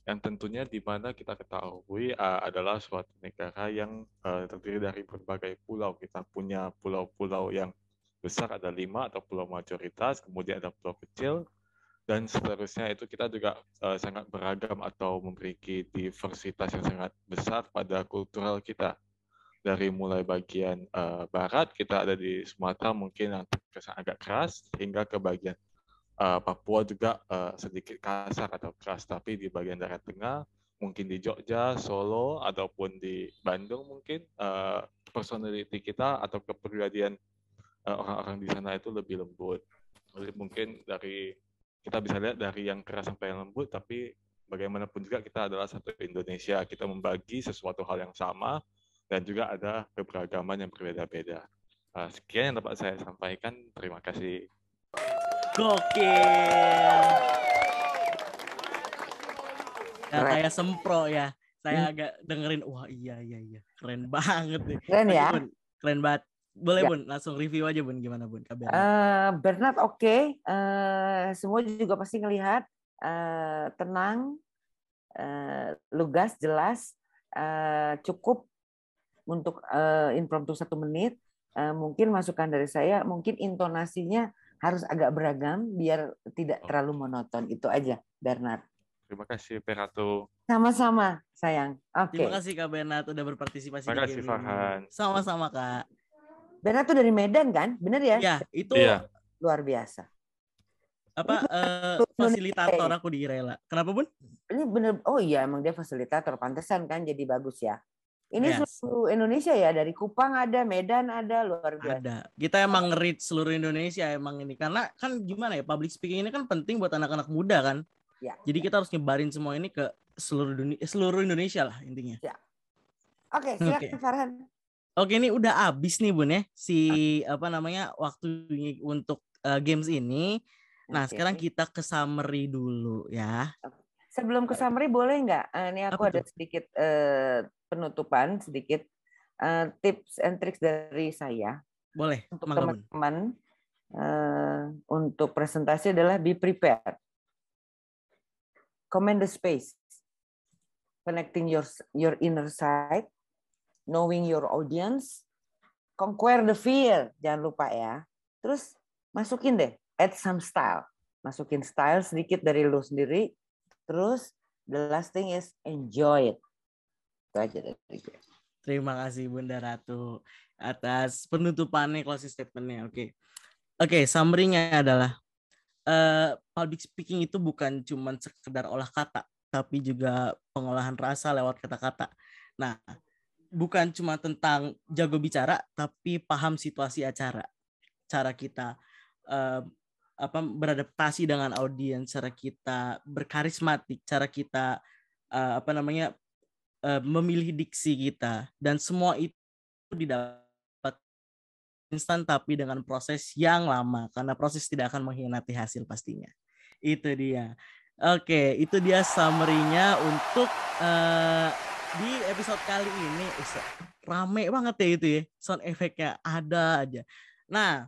yang tentunya di mana kita ketahui uh, adalah suatu negara yang uh, terdiri dari berbagai pulau. Kita punya pulau-pulau yang besar ada lima atau pulau mayoritas, kemudian ada pulau kecil, dan seterusnya itu kita juga uh, sangat beragam atau memiliki diversitas yang sangat besar pada kultural kita dari mulai bagian uh, barat kita ada di Sumatera mungkin yang terkesan agak keras hingga ke bagian uh, Papua juga uh, sedikit kasar atau keras tapi di bagian daerah tengah mungkin di Jogja, Solo ataupun di Bandung mungkin uh, personality kita atau kepribadian uh, orang-orang di sana itu lebih lembut. Jadi mungkin dari kita bisa lihat dari yang keras sampai yang lembut tapi bagaimanapun juga kita adalah satu Indonesia. Kita membagi sesuatu hal yang sama dan juga ada keberagaman yang berbeda-beda. Uh, sekian yang dapat saya sampaikan. Terima kasih. Gokil.
Ya, kayak sempro ya. Saya hmm. agak dengerin, wah iya iya iya, keren banget nih. Keren ya. Bun, keren banget. Boleh ya. bun, langsung review aja bun, gimana bun kabarnya? Uh,
Bernard oke, okay. uh, eh, semua juga pasti ngelihat uh, tenang, uh, lugas, jelas, uh, cukup untuk uh, impromptu satu menit uh, mungkin masukan dari saya mungkin intonasinya harus agak beragam biar tidak oh. terlalu monoton itu aja Bernard
terima
kasih Perato
sama-sama sayang oke okay. terima kasih
Kak Bernard udah berpartisipasi terima kasih Farhan
sama-sama Kak Bernard tuh dari Medan kan Benar ya ya itu iya. luar biasa apa
uh,
fasilitator
aku di Irela. Kenapa bun? Ini bener, oh iya emang dia fasilitator, pantesan kan jadi bagus ya. Ini yes. seluruh Indonesia ya dari Kupang ada, Medan ada, luar biasa. Ada.
Kita emang ngerit seluruh Indonesia emang ini karena kan gimana ya public speaking ini kan penting buat anak-anak muda kan. Ya. Jadi kita harus nyebarin semua ini ke seluruh dunia, eh, seluruh Indonesia lah intinya. Ya.
Oke, silakan okay. Farhan.
Oke, ini udah abis nih Bun ya si apa namanya waktu untuk uh, games ini. Nah, okay. sekarang kita ke summary dulu ya.
Sebelum ke summary boleh nggak? Eh, ini aku apa ada itu? sedikit uh, penutupan sedikit uh, tips and tricks dari saya. Boleh. Untuk teman-teman uh, untuk presentasi adalah be prepared. Command the space. Connecting your your inner side, knowing your audience, conquer the fear. Jangan lupa ya. Terus masukin deh, add some style. Masukin style sedikit dari lu sendiri. Terus the last thing is enjoy it itu aja dari gue. Terima kasih
Bunda Ratu atas penutupannya closing statementnya. Oke, okay. oke okay, summary-nya adalah uh, public speaking itu bukan cuma sekedar olah kata, tapi juga pengolahan rasa lewat kata-kata. Nah, bukan cuma tentang jago bicara, tapi paham situasi acara, cara kita uh, apa beradaptasi dengan audiens, cara kita berkarismatik, cara kita uh, apa namanya uh, memilih diksi kita dan semua itu didapat instan tapi dengan proses yang lama karena proses tidak akan mengkhianati hasil pastinya. Itu dia. Oke, itu dia summary-nya untuk uh, di episode kali ini rame banget ya itu ya sound efeknya ada aja nah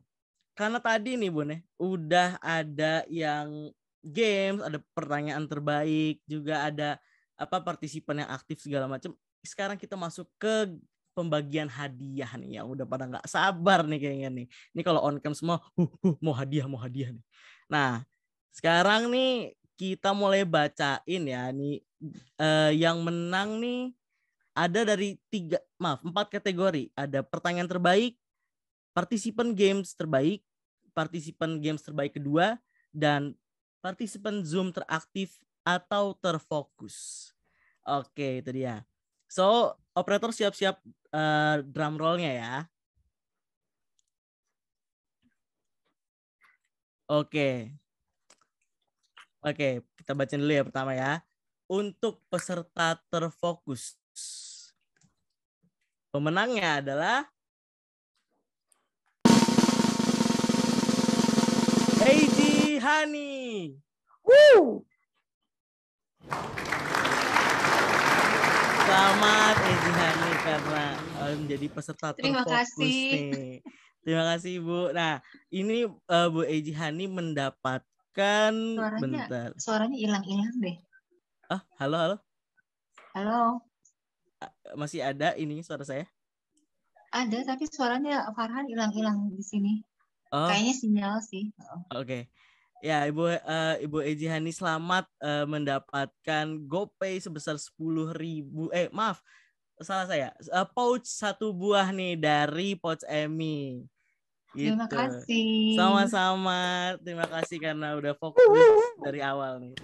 karena tadi nih bu nih ya, udah ada yang games ada pertanyaan terbaik juga ada apa partisipan yang aktif segala macam sekarang kita masuk ke pembagian hadiah nih yang udah pada nggak sabar nih kayaknya nih ini kalau on cam semua huh, huh, mau hadiah mau hadiah nih nah sekarang nih kita mulai bacain ya nih eh, yang menang nih ada dari tiga maaf empat kategori ada pertanyaan terbaik partisipan games terbaik partisipan games terbaik kedua dan partisipan Zoom teraktif atau terfokus. Oke, itu dia. So, operator siap-siap uh, drum rollnya ya. Oke. Oke, kita baca dulu ya pertama ya. Untuk peserta terfokus. Pemenangnya adalah
Heidi Hani. Woo!
Selamat Edi Hani karena eh, menjadi peserta Terima kasih. Nih. Terima kasih Bu. Nah, ini uh, Bu Eji Hani mendapatkan suaranya, bentar.
Suaranya hilang-hilang deh.
Ah, halo halo. Halo. Masih ada ini suara saya?
Ada, tapi suaranya Farhan hilang-hilang di sini. Oh. Kayaknya sinyal sih.
Oke. Okay. Ya, Ibu uh, Ibu Eji Hani selamat uh, mendapatkan GoPay sebesar 10.000 eh maaf, salah saya. Uh, pouch satu buah nih dari Pouch Emmy.
Gitu. Terima kasih.
Sama-sama. Terima kasih karena udah fokus dari awal nih.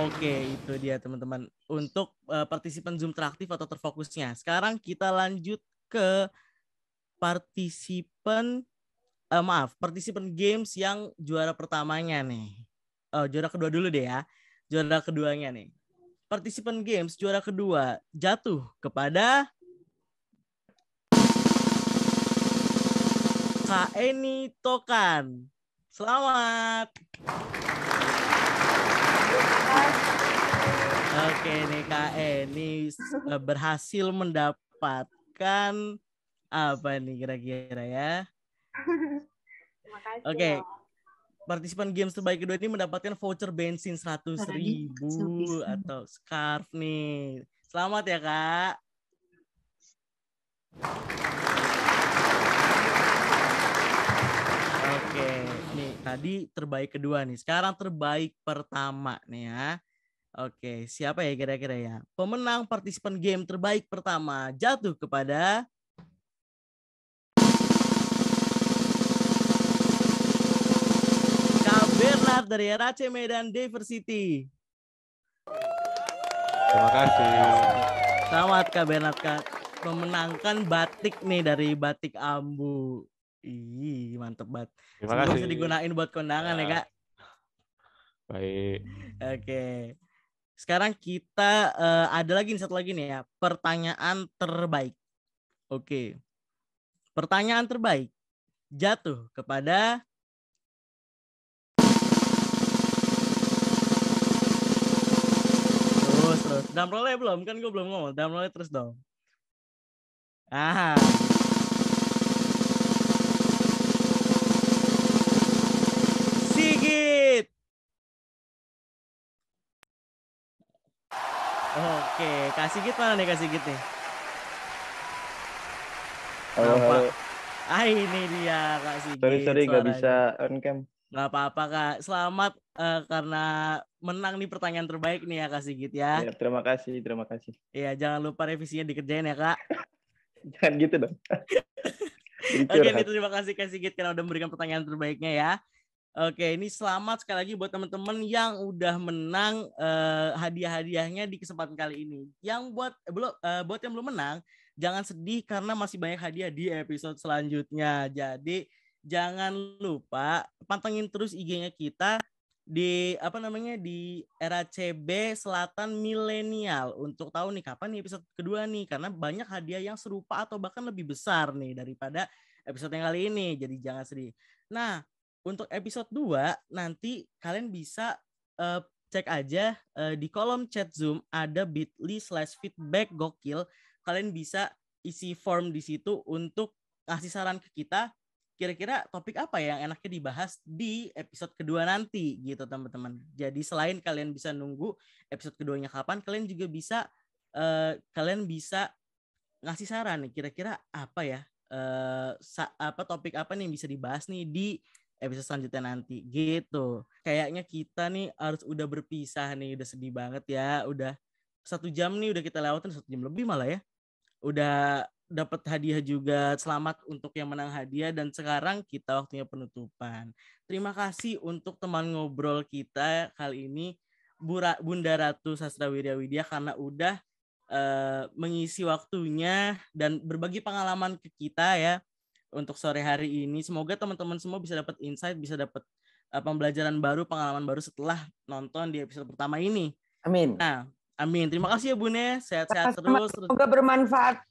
Oke, itu dia teman-teman. Untuk uh, partisipan Zoom teraktif atau terfokusnya. Sekarang kita lanjut ke partisip Eh, participant uh, maaf, partisipan games yang juara pertamanya nih. uh, juara kedua dulu deh ya. Juara keduanya nih. Partisipan games juara kedua jatuh kepada Kak Tokan. Selamat. Oke nih Kak Eni eh, berhasil mendapatkan apa nih kira-kira ya? Oke. Okay. Ya. Partisipan games terbaik kedua ini mendapatkan voucher bensin seratus ribu atau scarf nih. Selamat ya kak. Oke, nih tadi terbaik kedua nih. Sekarang terbaik pertama nih ya. Oke, siapa ya kira-kira ya? Pemenang partisipan game terbaik pertama jatuh kepada benar dari RAC Medan Diversity. Terima kasih. Selamat Kak Bernard Kak. Memenangkan batik nih dari batik ambu. Ih, mantep banget. Terima kasih. Bisa digunain buat kondangan ya, ya Kak. Baik. Oke. Okay. Sekarang kita uh, ada lagi nih satu lagi nih ya, pertanyaan terbaik. Oke. Okay. Pertanyaan terbaik jatuh kepada Drum belum kan gue belum ngomong. Drum terus dong. Ah.
Sigit. Oke,
kasih git mana nih kasih git nih? Halo, halo. Ah ini dia kasih. Sorry sorry gak bisa on cam nggak apa-apa kak. Selamat uh, karena menang nih pertanyaan terbaik nih ya kak Sigit ya. ya terima kasih, terima kasih. Iya jangan lupa revisinya dikerjain ya kak. jangan gitu dong. Oke, ini terima kasih Kak Sigit karena udah memberikan pertanyaan terbaiknya ya. Oke, ini selamat sekali lagi buat teman-teman yang udah menang uh, hadiah-hadiahnya di kesempatan kali ini. Yang buat eh, belum uh, buat yang belum menang, jangan sedih karena masih banyak hadiah di episode selanjutnya. Jadi jangan lupa pantengin terus IG-nya kita di apa namanya di era CB Selatan Milenial untuk tahu nih kapan nih episode kedua nih karena banyak hadiah yang serupa atau bahkan lebih besar nih daripada episode yang kali ini jadi jangan sedih. Nah, untuk episode 2 nanti kalian bisa uh, cek aja uh, di kolom chat Zoom ada bit.ly slash feedback gokil. Kalian bisa isi form di situ untuk ngasih saran ke kita kira-kira topik apa ya yang enaknya dibahas di episode kedua nanti gitu teman-teman. Jadi selain kalian bisa nunggu episode keduanya kapan, kalian juga bisa uh, kalian bisa ngasih saran nih kira-kira apa ya uh, apa topik apa nih yang bisa dibahas nih di episode selanjutnya nanti gitu. Kayaknya kita nih harus udah berpisah nih, udah sedih banget ya, udah satu jam nih udah kita lewatin satu jam lebih malah ya. Udah dapat hadiah juga. Selamat untuk yang menang hadiah dan sekarang kita waktunya penutupan. Terima kasih untuk teman ngobrol kita kali ini Bunda Ratu Sastra Widya karena udah uh, mengisi waktunya dan berbagi pengalaman ke kita ya untuk sore hari ini. Semoga teman-teman semua bisa dapat insight, bisa dapat uh, pembelajaran baru, pengalaman baru setelah nonton di episode pertama ini. Amin. Nah, amin. Terima kasih ya Bune, sehat-sehat
terus. Semoga bermanfaat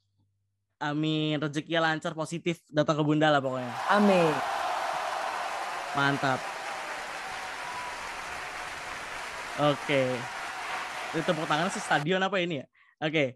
Amin. Rezekinya lancar, positif, datang ke Bunda lah pokoknya. Amin. Mantap. Oke. Okay. Tepuk tangan sih stadion apa ini ya? Oke. Okay.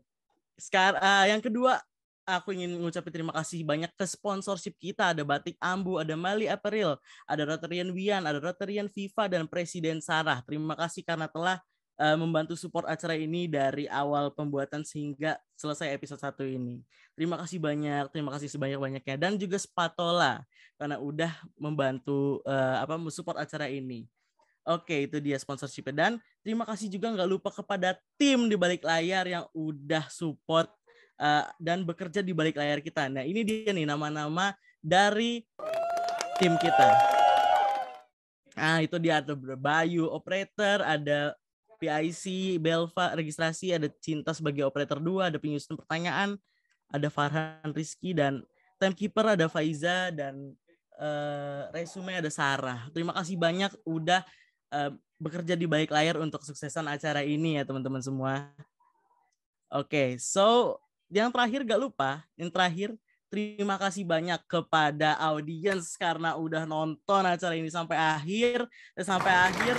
Sekarang uh, eh, yang kedua aku ingin mengucapkan terima kasih banyak ke sponsorship kita. Ada Batik Ambu, ada Mali April, ada Rotarian Wian, ada Rotarian Viva, dan Presiden Sarah. Terima kasih karena telah Eh, membantu support acara ini dari awal pembuatan sehingga selesai episode satu ini. Terima kasih banyak, terima kasih sebanyak-banyaknya dan juga Spatola karena udah membantu uh, apa mensupport acara ini. Oke, itu dia sponsorship dan terima kasih juga nggak lupa kepada tim di balik layar yang udah support uh, dan bekerja di balik layar kita. Nah, ini dia nih nama-nama dari tim kita. Nah, itu dia ada Bayu operator, ada PIC, Belva, registrasi, ada Cinta sebagai operator dua, ada penyusun pertanyaan, ada Farhan Rizky, dan timekeeper ada Faiza, dan uh, resume ada Sarah. Terima kasih banyak udah uh, bekerja di baik layar untuk kesuksesan acara ini ya teman-teman semua. Oke, okay, so yang terakhir gak lupa, yang terakhir terima kasih banyak kepada audiens karena udah nonton acara ini sampai akhir, sampai akhir.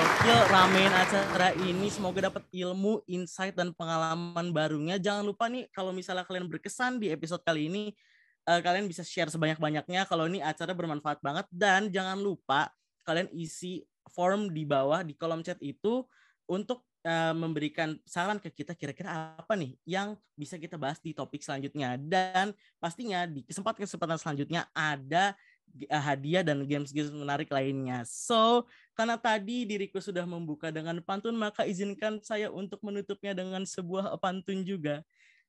Gokil ramein acara ini semoga dapat ilmu, insight dan pengalaman barunya. Jangan lupa nih kalau misalnya kalian berkesan di episode kali ini uh, kalian bisa share sebanyak-banyaknya kalau ini acara bermanfaat banget dan jangan lupa kalian isi form di bawah di kolom chat itu untuk uh, memberikan saran ke kita kira-kira apa nih yang bisa kita bahas di topik selanjutnya dan pastinya di kesempatan-kesempatan selanjutnya ada eh, hadiah dan games-games menarik lainnya. So, karena tadi diriku sudah membuka dengan pantun, maka izinkan saya untuk menutupnya dengan sebuah pantun juga.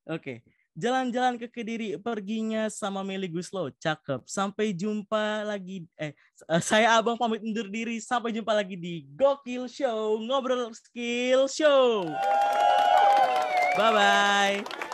Oke. Jalan-jalan ke Kediri, perginya sama Meli Guslo, Cakep. Sampai jumpa lagi. Eh, saya Abang pamit undur diri. Sampai jumpa lagi di Gokil Show, Ngobrol Skill Show. Bye-bye.